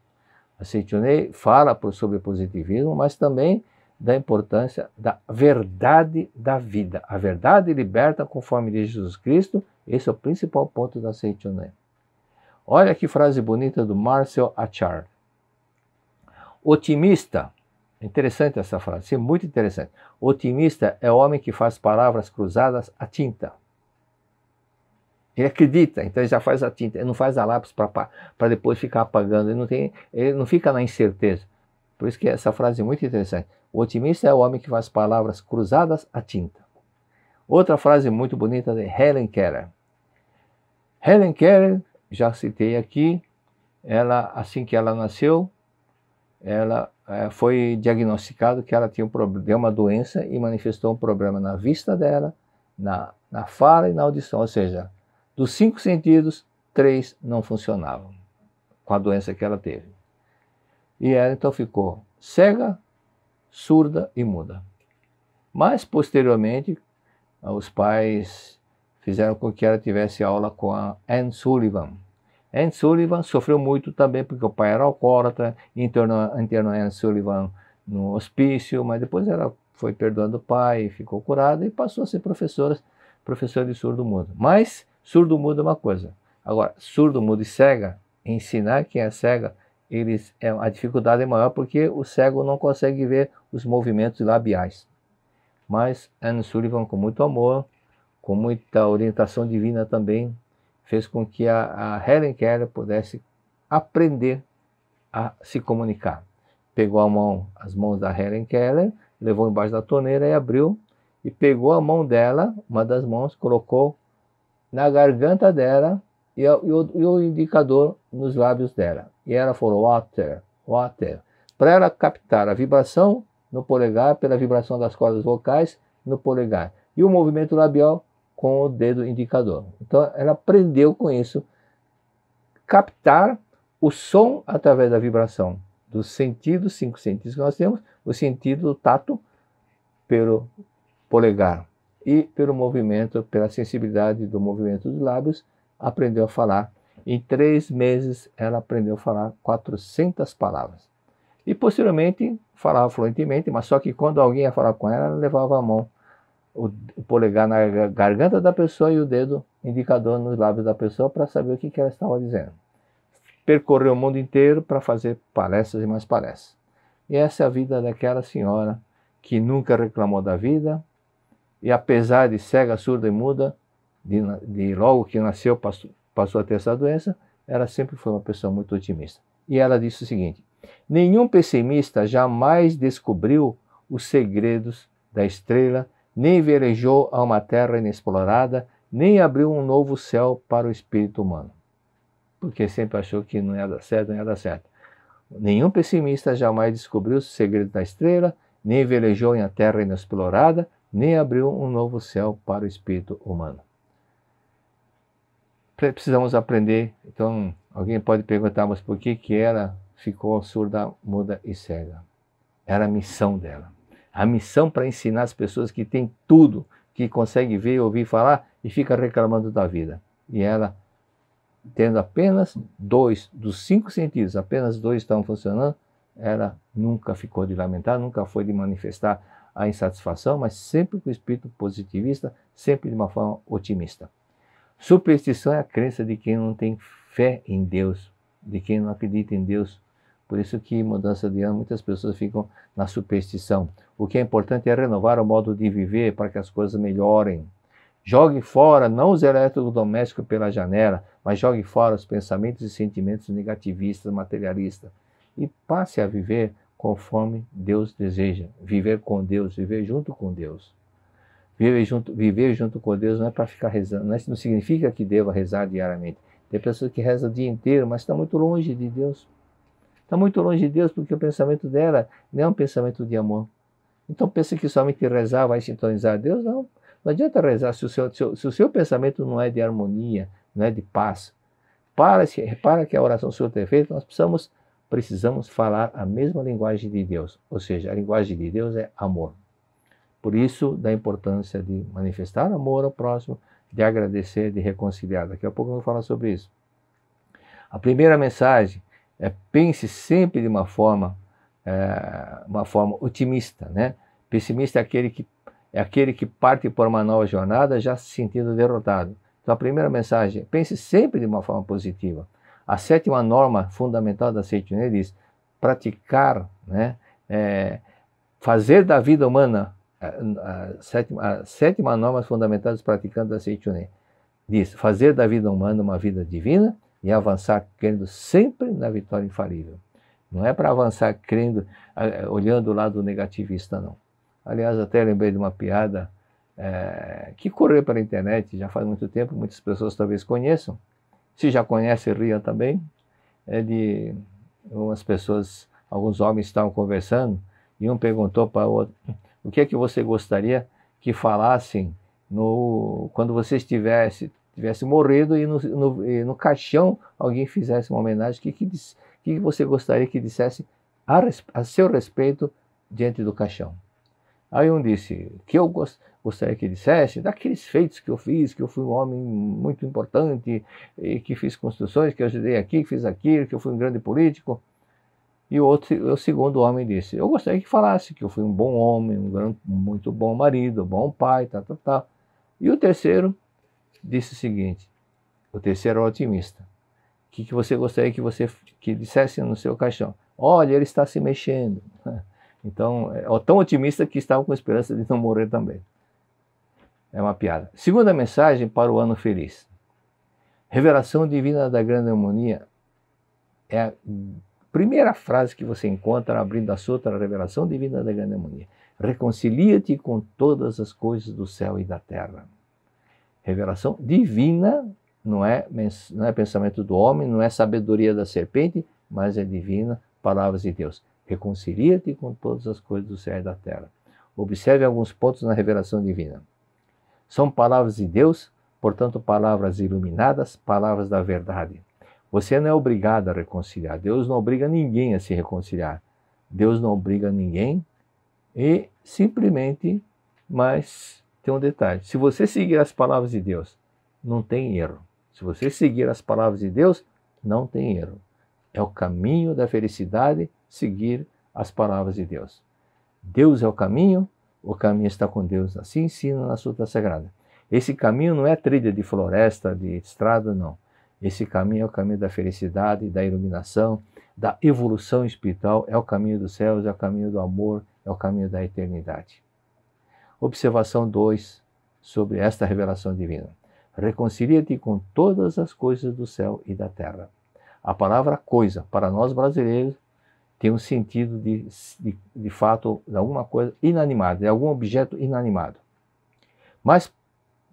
A Setionei fala sobre positivismo, mas também da importância da verdade da vida. A verdade liberta conforme diz Jesus Cristo. Esse é o principal ponto da Setionei. Olha que frase bonita do Marcel Achard. Otimista Interessante essa frase, sim, muito interessante. Otimista é o homem que faz palavras cruzadas a tinta. Ele acredita, então ele já faz a tinta, ele não faz a lápis para depois ficar apagando, ele não, tem, ele não fica na incerteza. Por isso que essa frase é muito interessante. O otimista é o homem que faz palavras cruzadas a tinta. Outra frase muito bonita de Helen Keller. Helen Keller, já citei aqui, ela assim que ela nasceu, ela é, foi diagnosticado que ela tinha um problema, uma doença e manifestou um problema na vista dela, na, na fala e na audição, ou seja, dos cinco sentidos, três não funcionavam com a doença que ela teve. E ela então ficou cega, surda e muda. Mas posteriormente, os pais fizeram com que ela tivesse aula com a Anne Sullivan, Anne Sullivan sofreu muito também porque o pai era alcoólatra, internou, internou Anne Sullivan no hospício, mas depois ela foi perdoando o pai, ficou curada e passou a ser professora, professora de surdo-mudo. Mas surdo-mudo é uma coisa. Agora, surdo-mudo e cega, ensinar quem é cega, eles, é, a dificuldade é maior porque o cego não consegue ver os movimentos labiais. Mas Anne Sullivan, com muito amor, com muita orientação divina também, fez com que a, a Helen Keller pudesse aprender a se comunicar. Pegou a mão, as mãos da Helen Keller, levou embaixo da torneira e abriu, e pegou a mão dela, uma das mãos, colocou na garganta dela e, e, o, e o, indicador nos lábios dela. E ela falou water, water, para ela captar a vibração no polegar pela vibração das cordas vocais no polegar e o movimento labial com o dedo indicador. Então ela aprendeu com isso captar o som através da vibração dos sentidos, cinco sentidos que nós temos, o sentido do tato pelo polegar e pelo movimento, pela sensibilidade do movimento dos lábios, aprendeu a falar. Em três meses ela aprendeu a falar 400 palavras. E posteriormente falava fluentemente, mas só que quando alguém ia falar com ela, ela levava a mão o, o polegar na garganta da pessoa e o dedo indicador nos lábios da pessoa para saber o que, que ela estava dizendo. Percorreu o mundo inteiro para fazer palestras e mais palestras. E essa é a vida daquela senhora que nunca reclamou da vida e, apesar de cega, surda e muda, de, de logo que nasceu passou, passou a ter essa doença, ela sempre foi uma pessoa muito otimista. E ela disse o seguinte: nenhum pessimista jamais descobriu os segredos da estrela nem verejou a uma terra inexplorada, nem abriu um novo céu para o espírito humano. Porque sempre achou que não ia dar certo, não ia dar certo. Nenhum pessimista jamais descobriu o segredo da estrela, nem velejou em a terra inexplorada, nem abriu um novo céu para o espírito humano. Precisamos aprender. Então, alguém pode perguntar, mas por que, que ela ficou surda, muda e cega? Era a missão dela a missão para ensinar as pessoas que tem tudo, que consegue ver, ouvir falar e fica reclamando da vida. E ela, tendo apenas dois dos cinco sentidos, apenas dois estão funcionando, ela nunca ficou de lamentar, nunca foi de manifestar a insatisfação, mas sempre com o espírito positivista, sempre de uma forma otimista. Superstição é a crença de quem não tem fé em Deus, de quem não acredita em Deus, por isso que mudança de ano muitas pessoas ficam na superstição. O que é importante é renovar o modo de viver para que as coisas melhorem. Jogue fora não os eletrodomésticos pela janela, mas jogue fora os pensamentos e sentimentos negativistas, materialistas e passe a viver conforme Deus deseja, viver com Deus, viver junto com Deus. Viver junto, viver junto com Deus não é para ficar rezando, não, é, não significa que deva rezar diariamente. Tem pessoas que rezam o dia inteiro, mas estão muito longe de Deus está muito longe de Deus porque o pensamento dela não é um pensamento de amor. Então pensa que somente rezar vai sintonizar Deus? Não. Não adianta rezar se o seu, se o, se o seu pensamento não é de harmonia, não é de paz. Para, para que a oração ter feito nós precisamos, precisamos falar a mesma linguagem de Deus. Ou seja, a linguagem de Deus é amor. Por isso, da importância de manifestar amor ao próximo, de agradecer, de reconciliar. Daqui a pouco eu vou falar sobre isso. A primeira mensagem é, pense sempre de uma forma, é, uma forma otimista, né? Pessimista é aquele que é aquele que parte por uma nova jornada já se sentindo derrotado. Então a primeira mensagem, é, pense sempre de uma forma positiva. A sétima norma fundamental da Seitiné diz praticar, né? É, fazer da vida humana é, a sétima, a sétima norma fundamental praticando praticantes da Seitiné diz fazer da vida humana uma vida divina e avançar crendo sempre na vitória infalível. Não é para avançar crendo, olhando o lado negativista, não. Aliás, até lembrei de uma piada é, que correu pela internet já faz muito tempo, muitas pessoas talvez conheçam. Se já conhecem, riam também. É de umas pessoas, alguns homens estavam conversando e um perguntou para o outro: o que é que você gostaria que falassem no, quando você estivesse tivesse morrido e no, no, e no caixão alguém fizesse uma homenagem, o que, que, que, você gostaria que dissesse a, a, seu respeito diante do caixão? Aí um disse, que eu gost, gostaria que dissesse daqueles feitos que eu fiz, que eu fui um homem muito importante, e que fiz construções, que eu ajudei aqui, que fiz aquilo, que eu fui um grande político. E o, outro, o segundo homem disse, eu gostaria que falasse que eu fui um bom homem, um grande, muito bom marido, bom pai, tal, tá, tal, tá, tal. Tá. E o terceiro disse o seguinte: o terceiro é otimista. O que, que você gostaria que você que dissesse no seu caixão? Olha, ele está se mexendo. Então, é tão otimista que estava com esperança de não morrer também. É uma piada. Segunda mensagem para o ano feliz. Revelação divina da grande harmonia é a primeira frase que você encontra abrindo a sutra, a revelação divina da grande harmonia. Reconcilia-te com todas as coisas do céu e da terra. Revelação divina, não é, não é pensamento do homem, não é sabedoria da serpente, mas é divina, palavras de Deus. Reconcilia-te com todas as coisas do céu e da terra. Observe alguns pontos na revelação divina. São palavras de Deus, portanto, palavras iluminadas, palavras da verdade. Você não é obrigado a reconciliar. Deus não obriga ninguém a se reconciliar. Deus não obriga ninguém e simplesmente, mas tem um detalhe: se você seguir as palavras de Deus, não tem erro. Se você seguir as palavras de Deus, não tem erro. É o caminho da felicidade seguir as palavras de Deus. Deus é o caminho, o caminho está com Deus. Assim ensina na Sutra Sagrada. Esse caminho não é trilha de floresta, de estrada, não. Esse caminho é o caminho da felicidade, da iluminação, da evolução espiritual, é o caminho dos céus, é o caminho do amor, é o caminho da eternidade. Observação 2 sobre esta revelação divina. Reconcilia-te com todas as coisas do céu e da terra. A palavra coisa, para nós brasileiros, tem um sentido de, de, de fato de alguma coisa inanimada, de algum objeto inanimado. Mas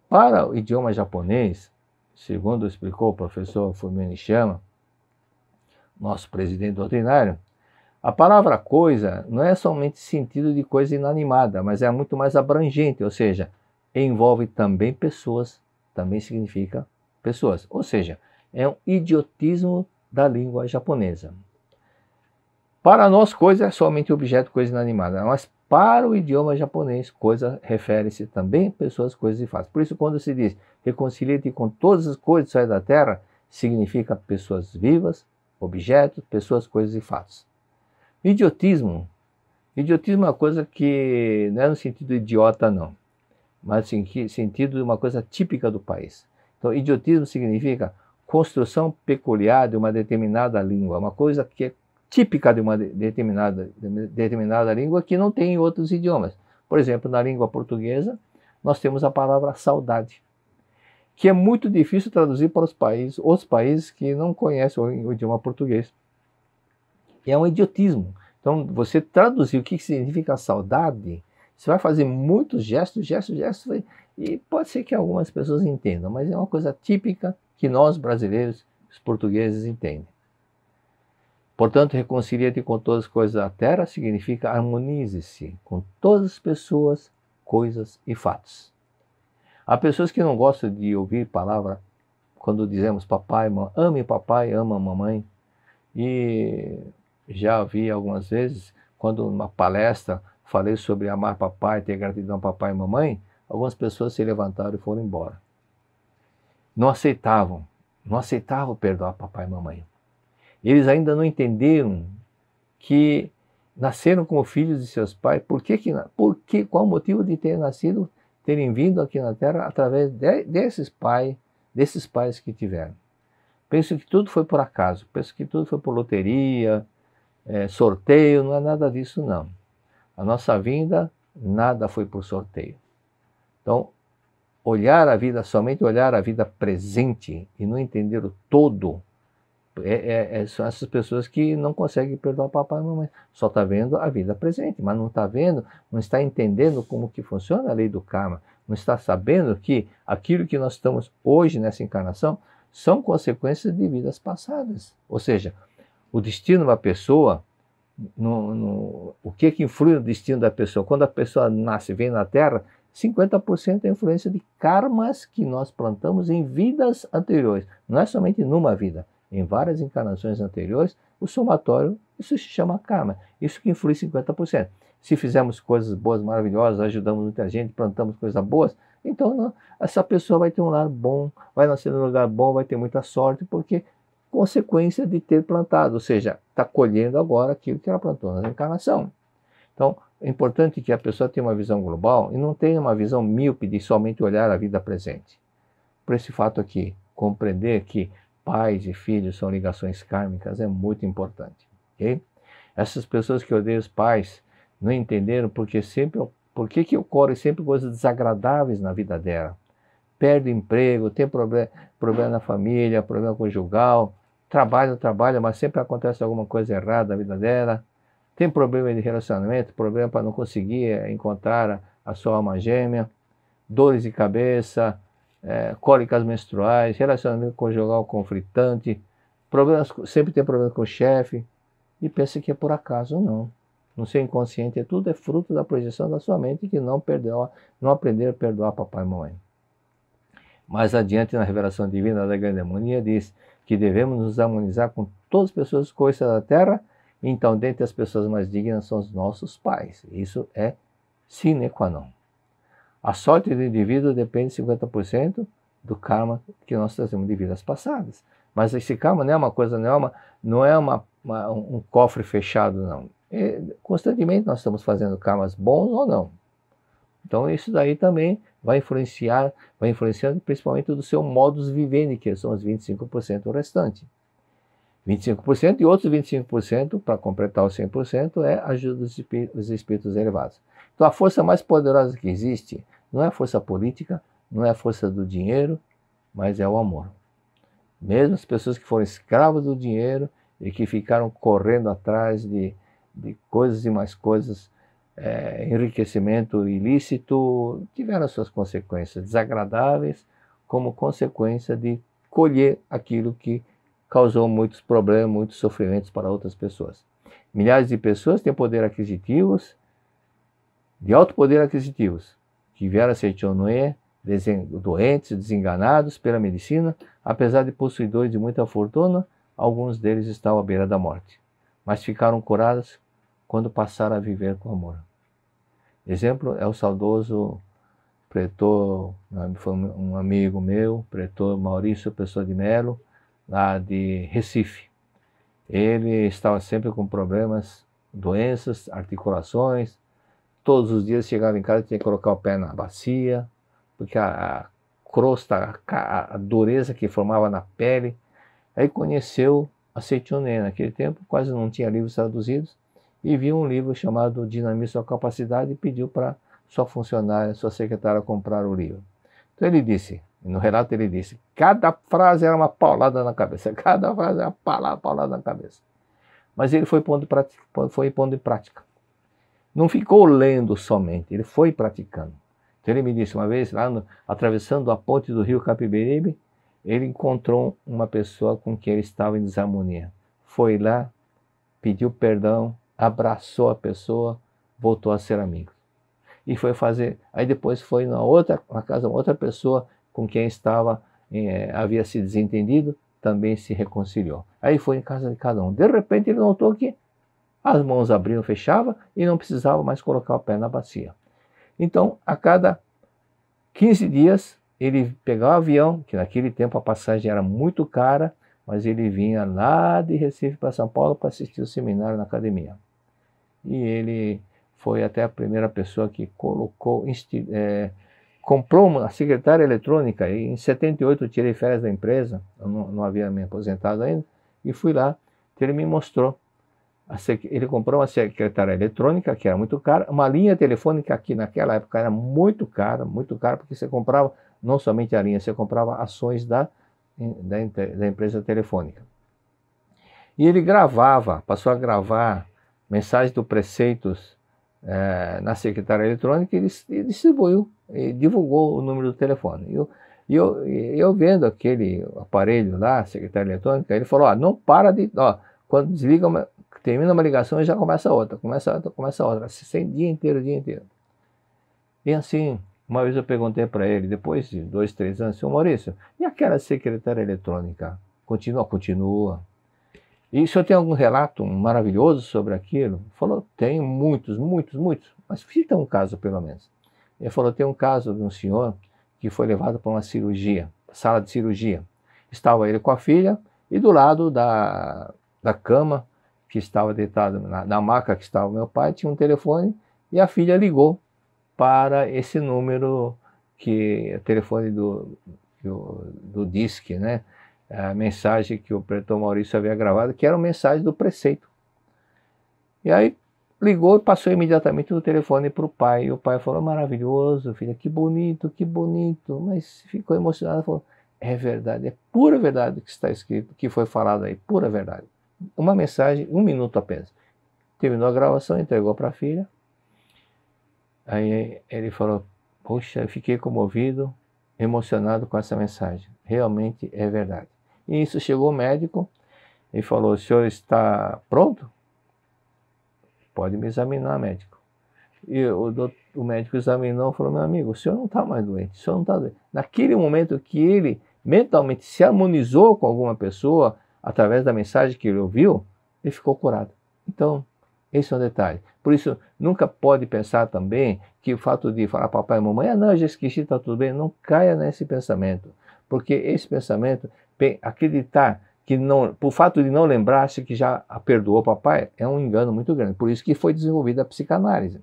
para o idioma japonês, segundo explicou o professor Fumio Nishama, nosso presidente doutrinário, a palavra coisa não é somente sentido de coisa inanimada, mas é muito mais abrangente, ou seja, envolve também pessoas, também significa pessoas. Ou seja, é um idiotismo da língua japonesa. Para nós, coisa é somente objeto, coisa inanimada, mas para o idioma japonês, coisa refere-se também a pessoas, coisas e fatos. Por isso, quando se diz reconcilia-te com todas as coisas que saem da terra, significa pessoas vivas, objetos, pessoas, coisas e fatos. Idiotismo. Idiotismo é uma coisa que não é no sentido idiota, não, mas no sentido de uma coisa típica do país. Então, idiotismo significa construção peculiar de uma determinada língua, uma coisa que é típica de uma determinada, de determinada língua que não tem em outros idiomas. Por exemplo, na língua portuguesa, nós temos a palavra saudade, que é muito difícil traduzir para os países, países que não conhecem o idioma português é um idiotismo. Então, você traduzir o que significa saudade, você vai fazer muitos gestos, gestos, gestos, e pode ser que algumas pessoas entendam, mas é uma coisa típica que nós brasileiros, os portugueses, entendem. Portanto, reconcilia-te com todas as coisas da terra significa harmonize-se com todas as pessoas, coisas e fatos. Há pessoas que não gostam de ouvir palavra quando dizemos papai, ame papai, ama mamãe. E já vi algumas vezes, quando numa palestra falei sobre amar papai, ter gratidão papai e mamãe, algumas pessoas se levantaram e foram embora. Não aceitavam, não aceitavam perdoar papai e mamãe. Eles ainda não entenderam que nasceram como filhos de seus pais, por que, que, por que qual o motivo de terem nascido, terem vindo aqui na Terra através de, desses pais, desses pais que tiveram. Penso que tudo foi por acaso, penso que tudo foi por loteria, é, sorteio, não é nada disso não. A nossa vinda, nada foi por sorteio. Então, olhar a vida, somente olhar a vida presente e não entender o todo, é, é, é são essas pessoas que não conseguem perdoar o papai e a mamãe. Só está vendo a vida presente, mas não está vendo, não está entendendo como que funciona a lei do karma, não está sabendo que aquilo que nós estamos hoje nessa encarnação são consequências de vidas passadas. Ou seja, o destino de uma pessoa, no, no, o que, que influi no destino da pessoa? Quando a pessoa nasce vem na Terra, 50% é a influência de karmas que nós plantamos em vidas anteriores. Não é somente numa vida, em várias encarnações anteriores, o somatório, isso se chama karma. Isso que influi 50%. Se fizermos coisas boas, maravilhosas, ajudamos muita gente, plantamos coisas boas, então não, essa pessoa vai ter um lar bom, vai nascer num lugar bom, vai ter muita sorte, porque consequência de ter plantado, ou seja, está colhendo agora aquilo que ela plantou na encarnação. Então, é importante que a pessoa tenha uma visão global e não tenha uma visão míope de somente olhar a vida presente. Por esse fato aqui, compreender que pais e filhos são ligações kármicas é muito importante. Okay? Essas pessoas que odeiam os pais não entenderam porque sempre por que ocorrem sempre coisas desagradáveis na vida dela. Perde o emprego, tem problema, problema na família, problema conjugal, trabalha, trabalha, mas sempre acontece alguma coisa errada na vida dela. Tem problema de relacionamento, problema para não conseguir eh, encontrar a sua alma gêmea, dores de cabeça, é, cólicas menstruais, relacionamento conjugal conflitante, problemas, sempre tem problema com o chefe e pensa que é por acaso, não. No seu inconsciente, é tudo é fruto da projeção da sua mente que não perdoa, não aprendeu a perdoar papai e mãe. Mais adiante, na revelação divina da grande harmonia, diz: que devemos nos harmonizar com todas as pessoas coisas da terra, então, dentre as pessoas mais dignas são os nossos pais. Isso é sine qua non. A sorte do indivíduo depende 50% do karma que nós trazemos de vidas passadas. Mas esse karma não é uma coisa, não é, uma, não é uma, uma um cofre fechado, não. E é, constantemente nós estamos fazendo karmas bons ou não. Então isso daí também vai influenciar, vai influenciar principalmente do seu modus vivendi, que são os 25% restantes. 25% e outros 25% para completar os 100% é ajuda dos espíritos, espíritos elevados. Então a força mais poderosa que existe não é a força política, não é a força do dinheiro, mas é o amor. Mesmo as pessoas que foram escravas do dinheiro e que ficaram correndo atrás de, de coisas e mais coisas é, enriquecimento ilícito tiveram suas consequências desagradáveis, como consequência de colher aquilo que causou muitos problemas, muitos sofrimentos para outras pessoas. Milhares de pessoas têm poder aquisitivos, de alto poder aquisitivos, que vieram a ser tchonoe, doentes, desenganados pela medicina, apesar de possuidores de muita fortuna, alguns deles estavam à beira da morte, mas ficaram curados quando passaram a viver com amor. Exemplo é o saudoso pretor, foi um amigo meu, pretor Maurício Pessoa de Melo, lá de Recife. Ele estava sempre com problemas, doenças, articulações. Todos os dias chegava em casa tinha que colocar o pé na bacia, porque a, a crosta, a, a dureza que formava na pele. Aí conheceu a Seitonê. Naquele tempo quase não tinha livros traduzidos e viu um livro chamado Dinamismo Sua Capacidade e pediu para sua funcionária, sua secretária, comprar o livro. Então ele disse, no relato ele disse, cada frase era uma paulada na cabeça, cada frase era uma paulada, na cabeça. Mas ele foi pondo, foi pondo em prática. Não ficou lendo somente, ele foi praticando. Então ele me disse uma vez, lá no, atravessando a ponte do rio Capiberibe, ele encontrou uma pessoa com quem ele estava em desarmonia. Foi lá, pediu perdão, abraçou a pessoa, voltou a ser amigo. E foi fazer. Aí depois foi na outra, na casa de outra pessoa com quem estava eh, havia se desentendido, também se reconciliou. Aí foi em casa de cada um. De repente ele notou que as mãos abriam, fechavam e não precisava mais colocar o pé na bacia. Então, a cada 15 dias, ele pegava o avião, que naquele tempo a passagem era muito cara, mas ele vinha lá de Recife para São Paulo para assistir o seminário na academia e ele foi até a primeira pessoa que colocou, é, comprou uma secretária eletrônica. E em 78 eu tirei férias da empresa, eu não, não havia me aposentado ainda, e fui lá, ele me mostrou. Ele comprou uma secretária eletrônica, que era muito cara, uma linha telefônica que naquela época era muito cara, muito cara, porque você comprava não somente a linha, você comprava ações da, da, da empresa telefônica. E ele gravava, passou a gravar mensagem do Preceitos é, na secretária eletrônica e, e, distribuiu, e divulgou o número do telefone. E eu, eu, eu vendo aquele aparelho lá, secretária eletrônica, ele falou: ó, não para de. Ó, quando desliga, uma, termina uma ligação e já começa outra, começa outra, começa outra, assim, dia inteiro, dia inteiro. E assim, uma vez eu perguntei para ele, depois de dois, três anos, senhor Maurício, e aquela secretária eletrônica? Continua? Continua. E o senhor tem algum relato maravilhoso sobre aquilo? Falou, tenho muitos, muitos, muitos, mas cita um caso pelo menos. Ele falou, tem um caso de um senhor que foi levado para uma cirurgia, sala de cirurgia. Estava ele com a filha e do lado da, da cama que estava deitado, na, na maca que estava meu pai, tinha um telefone e a filha ligou para esse número que é telefone do, do, do disque, né? a mensagem que o pretor Maurício havia gravado, que era uma mensagem do preceito. E aí ligou e passou imediatamente o telefone para o pai. E o pai falou: maravilhoso, filha, que bonito, que bonito. Mas ficou emocionado e falou: é verdade, é pura verdade que está escrito, que foi falado aí, pura verdade. Uma mensagem, um minuto apenas. Terminou a gravação, entregou para a filha. Aí ele falou: Poxa, eu fiquei comovido, emocionado com essa mensagem. Realmente é verdade. E isso chegou o médico e falou: o senhor está pronto? Pode me examinar, médico. E o, doutor, o médico examinou e falou: meu amigo, o senhor não está mais doente, o senhor não está doente. Naquele momento que ele mentalmente se harmonizou com alguma pessoa, através da mensagem que ele ouviu, ele ficou curado. Então, esse é um detalhe. Por isso, nunca pode pensar também que o fato de falar papai e mamãe, ah, não, eu já esqueci, está tudo bem, não caia nesse pensamento. Porque esse pensamento acreditar que não, por fato de não lembrar-se que já perdoou o papai, é um engano muito grande. Por isso que foi desenvolvida a psicanálise.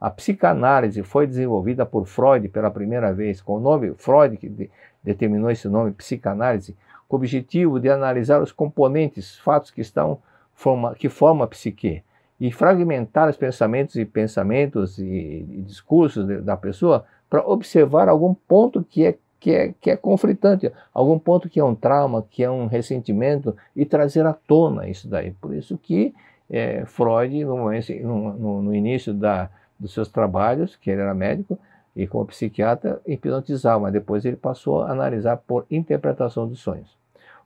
A psicanálise foi desenvolvida por Freud pela primeira vez, com o nome Freud que de, determinou esse nome psicanálise, com o objetivo de analisar os componentes, fatos que estão forma, que a psique e fragmentar os pensamentos e pensamentos e, e discursos de, da pessoa para observar algum ponto que é que é, que é conflitante, algum ponto que é um trauma, que é um ressentimento, e trazer à tona isso daí. Por isso que é, Freud, no, no, no início da, dos seus trabalhos, que ele era médico, e como psiquiatra, hipnotizava, mas depois ele passou a analisar por interpretação dos sonhos.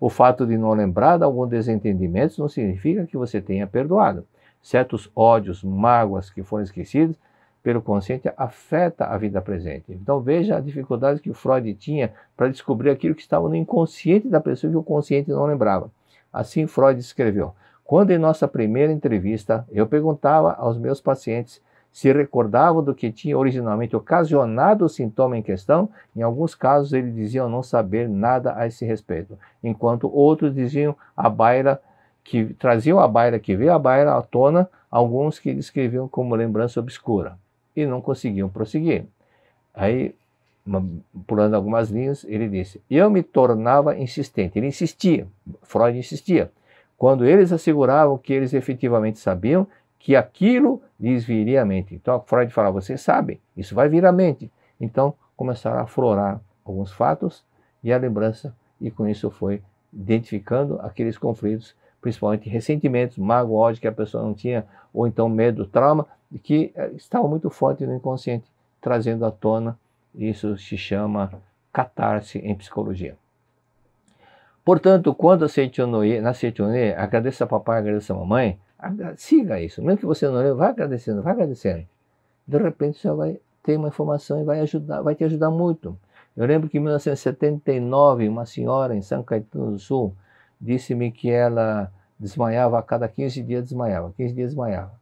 O fato de não lembrar de alguns desentendimentos não significa que você tenha perdoado. Certos ódios, mágoas que foram esquecidos pelo consciente afeta a vida presente. Então veja a dificuldade que o Freud tinha para descobrir aquilo que estava no inconsciente da pessoa que o consciente não lembrava. Assim Freud escreveu: Quando em nossa primeira entrevista eu perguntava aos meus pacientes se recordavam do que tinha originalmente ocasionado o sintoma em questão, em alguns casos eles diziam não saber nada a esse respeito, enquanto outros diziam a baila que traziam a baila que veio a baila à tona, alguns que descreviam como lembrança obscura e não conseguiam prosseguir. Aí, pulando algumas linhas, ele disse: Eu me tornava insistente. Ele insistia, Freud insistia. Quando eles asseguravam que eles efetivamente sabiam que aquilo lhes viria à mente. Então, Freud falava: Vocês sabem, isso vai vir à mente. Então, começaram a aflorar alguns fatos e a lembrança, e com isso foi identificando aqueles conflitos principalmente ressentimentos, mago, ódio que a pessoa não tinha, ou então medo, trauma, que eh, estava muito forte no inconsciente, trazendo à tona. Isso se chama catarse em psicologia. Portanto, quando a Seitonoi, na Seitonoi, agradeça a papai, agradeça a mamãe, siga isso. Mesmo que você não leia, vai agradecendo, vai agradecendo. De repente você vai ter uma informação e vai, ajudar, vai te ajudar muito. Eu lembro que em 1979, uma senhora em São Caetano do Sul, disse-me que ela desmaiava a cada 15 dias, desmaiava, 15 dias desmaiava.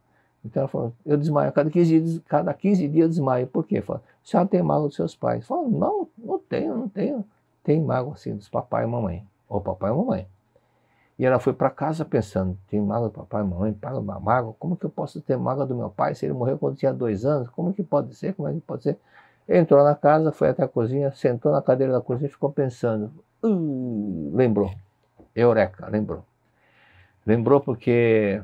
Então ela falou, eu desmaio, cada 15 dias, cada 15 dias desmaio. Por quê? Fala, a senhora tem mágoa dos seus pais? Fala, não, não tenho, não tenho. Tem mágoa assim dos papai e mamãe, ou papai e mamãe. E ela foi para casa pensando, tem mágoa do papai e mamãe, paga uma mágoa, como que eu posso ter mágoa do meu pai se ele morreu quando tinha dois anos? Como que pode ser? Como é que pode ser? Entrou na casa, foi até a cozinha, sentou na cadeira da cozinha e ficou pensando. Uh, lembrou. Eureka, lembrou. Lembrou porque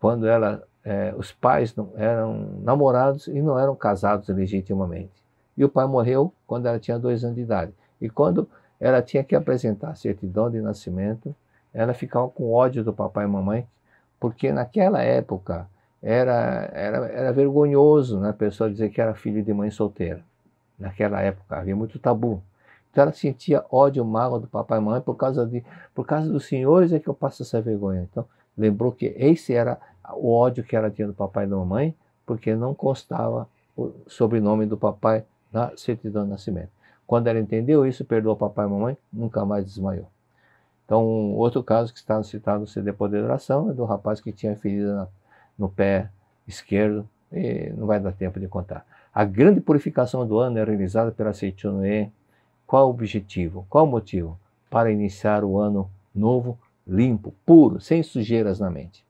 quando ela, é, os pais não, eram namorados e não eram casados legitimamente. E o pai morreu quando ela tinha dois anos de idade. E quando ela tinha que apresentar a certidão de nascimento, ela ficava com ódio do papai e mamãe, porque naquela época era, era, era vergonhoso né, a pessoa dizer que era filho de mãe solteira. Naquela época havia muito tabu. Então ela sentia ódio, mágoa do papai e mamãe por causa de, por causa dos senhores é que eu passo essa vergonha. Então lembrou que esse era o ódio que ela tinha do papai e da mamãe, porque não constava o sobrenome do papai na certidão de nascimento. Quando ela entendeu isso, perdoou papai e mamãe, nunca mais desmaiou. Então, outro caso que está citado no CD Poder de Oração é do rapaz que tinha ferida na, no pé esquerdo, e não vai dar tempo de contar. A grande purificação do ano é realizada pela Seitiunoe qual o objetivo? Qual o motivo? Para iniciar o ano novo, limpo, puro, sem sujeiras na mente.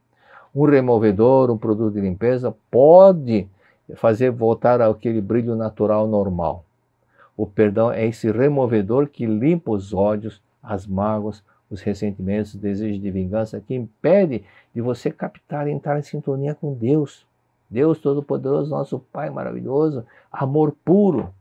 Um removedor, um produto de limpeza pode fazer voltar aquele brilho natural normal. O perdão é esse removedor que limpa os ódios, as mágoas, os ressentimentos, os desejos de vingança que impede de você captar, entrar em sintonia com Deus. Deus Todo-Poderoso, nosso Pai maravilhoso, amor puro,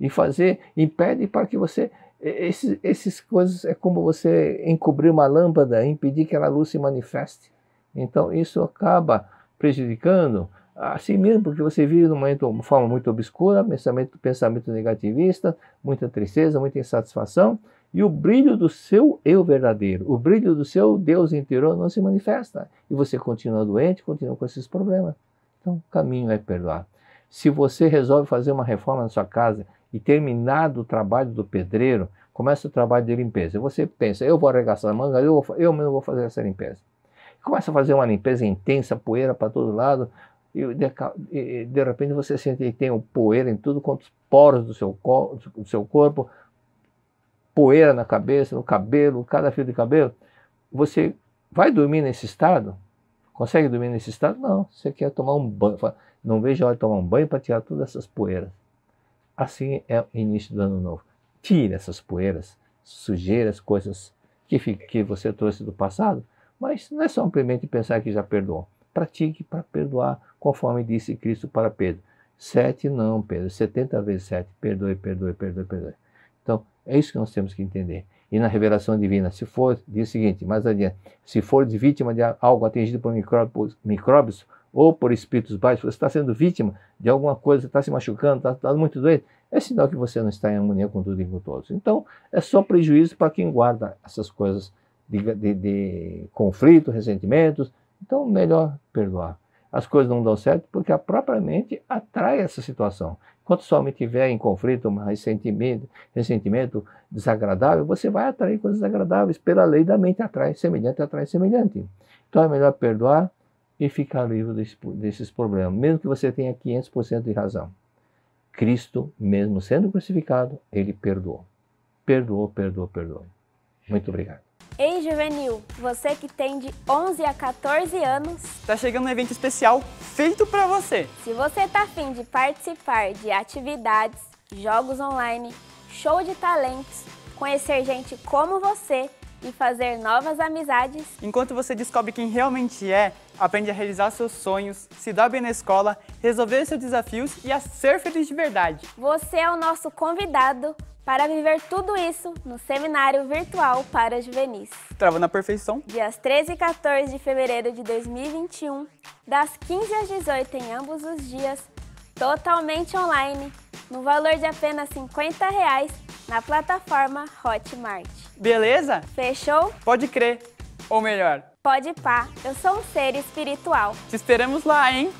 e fazer impede para que você esses, esses coisas é como você encobrir uma lâmpada, impedir que ela luz se manifeste. Então isso acaba prejudicando assim mesmo, porque você vive numa forma muito obscura, pensamento, pensamento negativista, muita tristeza, muita insatisfação, e o brilho do seu eu verdadeiro, o brilho do seu Deus interior não se manifesta. E você continua doente, continua com esses problemas. Então o caminho é perdoar. Se você resolve fazer uma reforma na sua casa, e terminado o trabalho do pedreiro, começa o trabalho de limpeza. E você pensa, eu vou arregaçar a manga, eu, vou, eu mesmo vou fazer essa limpeza. Começa a fazer uma limpeza intensa, poeira para todo lado, e de, de, repente você sente que tem um poeira em tudo quanto os poros do seu, do seu corpo, poeira na cabeça, no cabelo, cada fio de cabelo. Você vai dormir nesse estado? Consegue dormir nesse estado? Não. Você quer tomar um banho. Não vejo a hora de tomar um banho para tirar todas essas poeiras. Assim é o início do ano novo. Tire essas poeiras, sujeiras, coisas que, que você trouxe do passado, mas não é simplesmente pensar que já perdoou. Pratique para perdoar, conforme disse Cristo para Pedro. Sete não, Pedro. Setenta vezes sete. Perdoe, perdoe, perdoe, perdoe. Então, é isso que nós temos que entender. E na revelação divina, se for, diz o seguinte, mais adiante, se for de vítima de algo atingido por micróbios, micróbios ou por espíritos baixos, você está sendo vítima de alguma coisa, está se machucando, está, muito doente, é sinal que você não está em harmonia com tudo e com todos. Então, é só prejuízo para quem guarda essas coisas de, de, de conflito, ressentimentos. Então, melhor perdoar. As coisas não dão certo porque a própria mente atrai essa situação. Quando sua mente estiver em conflito, um ressentimento, ressentimento desagradável, você vai atrair coisas desagradáveis pela lei da mente atrai, semelhante atrai semelhante. Então é melhor perdoar, e ficar livre desse, desses problemas, mesmo que você tenha 500% de razão. Cristo, mesmo sendo crucificado, ele perdoou. Perdoou, perdoou, perdoou. Muito obrigado. Ei, juvenil, você que tem de 11 a 14 anos, está chegando um evento especial feito para você. Se você está afim de participar de atividades, jogos online, show de talentos, conhecer gente como você, e fazer novas amizades. Enquanto você descobre quem realmente é, aprende a realizar seus sonhos, se dar bem na escola, resolver seus desafios e a ser feliz de verdade. Você é o nosso convidado para viver tudo isso no Seminário Virtual para Juvenis. Trava na perfeição. Dias 13 e 14 de fevereiro de 2021, das 15 às 18 em ambos os dias, totalmente online no valor de apenas 50 reais na plataforma Hotmart. Beleza? Fechou? Pode crer. Ou melhor, pode pá, eu sou um ser espiritual. Te esperamos lá, hein?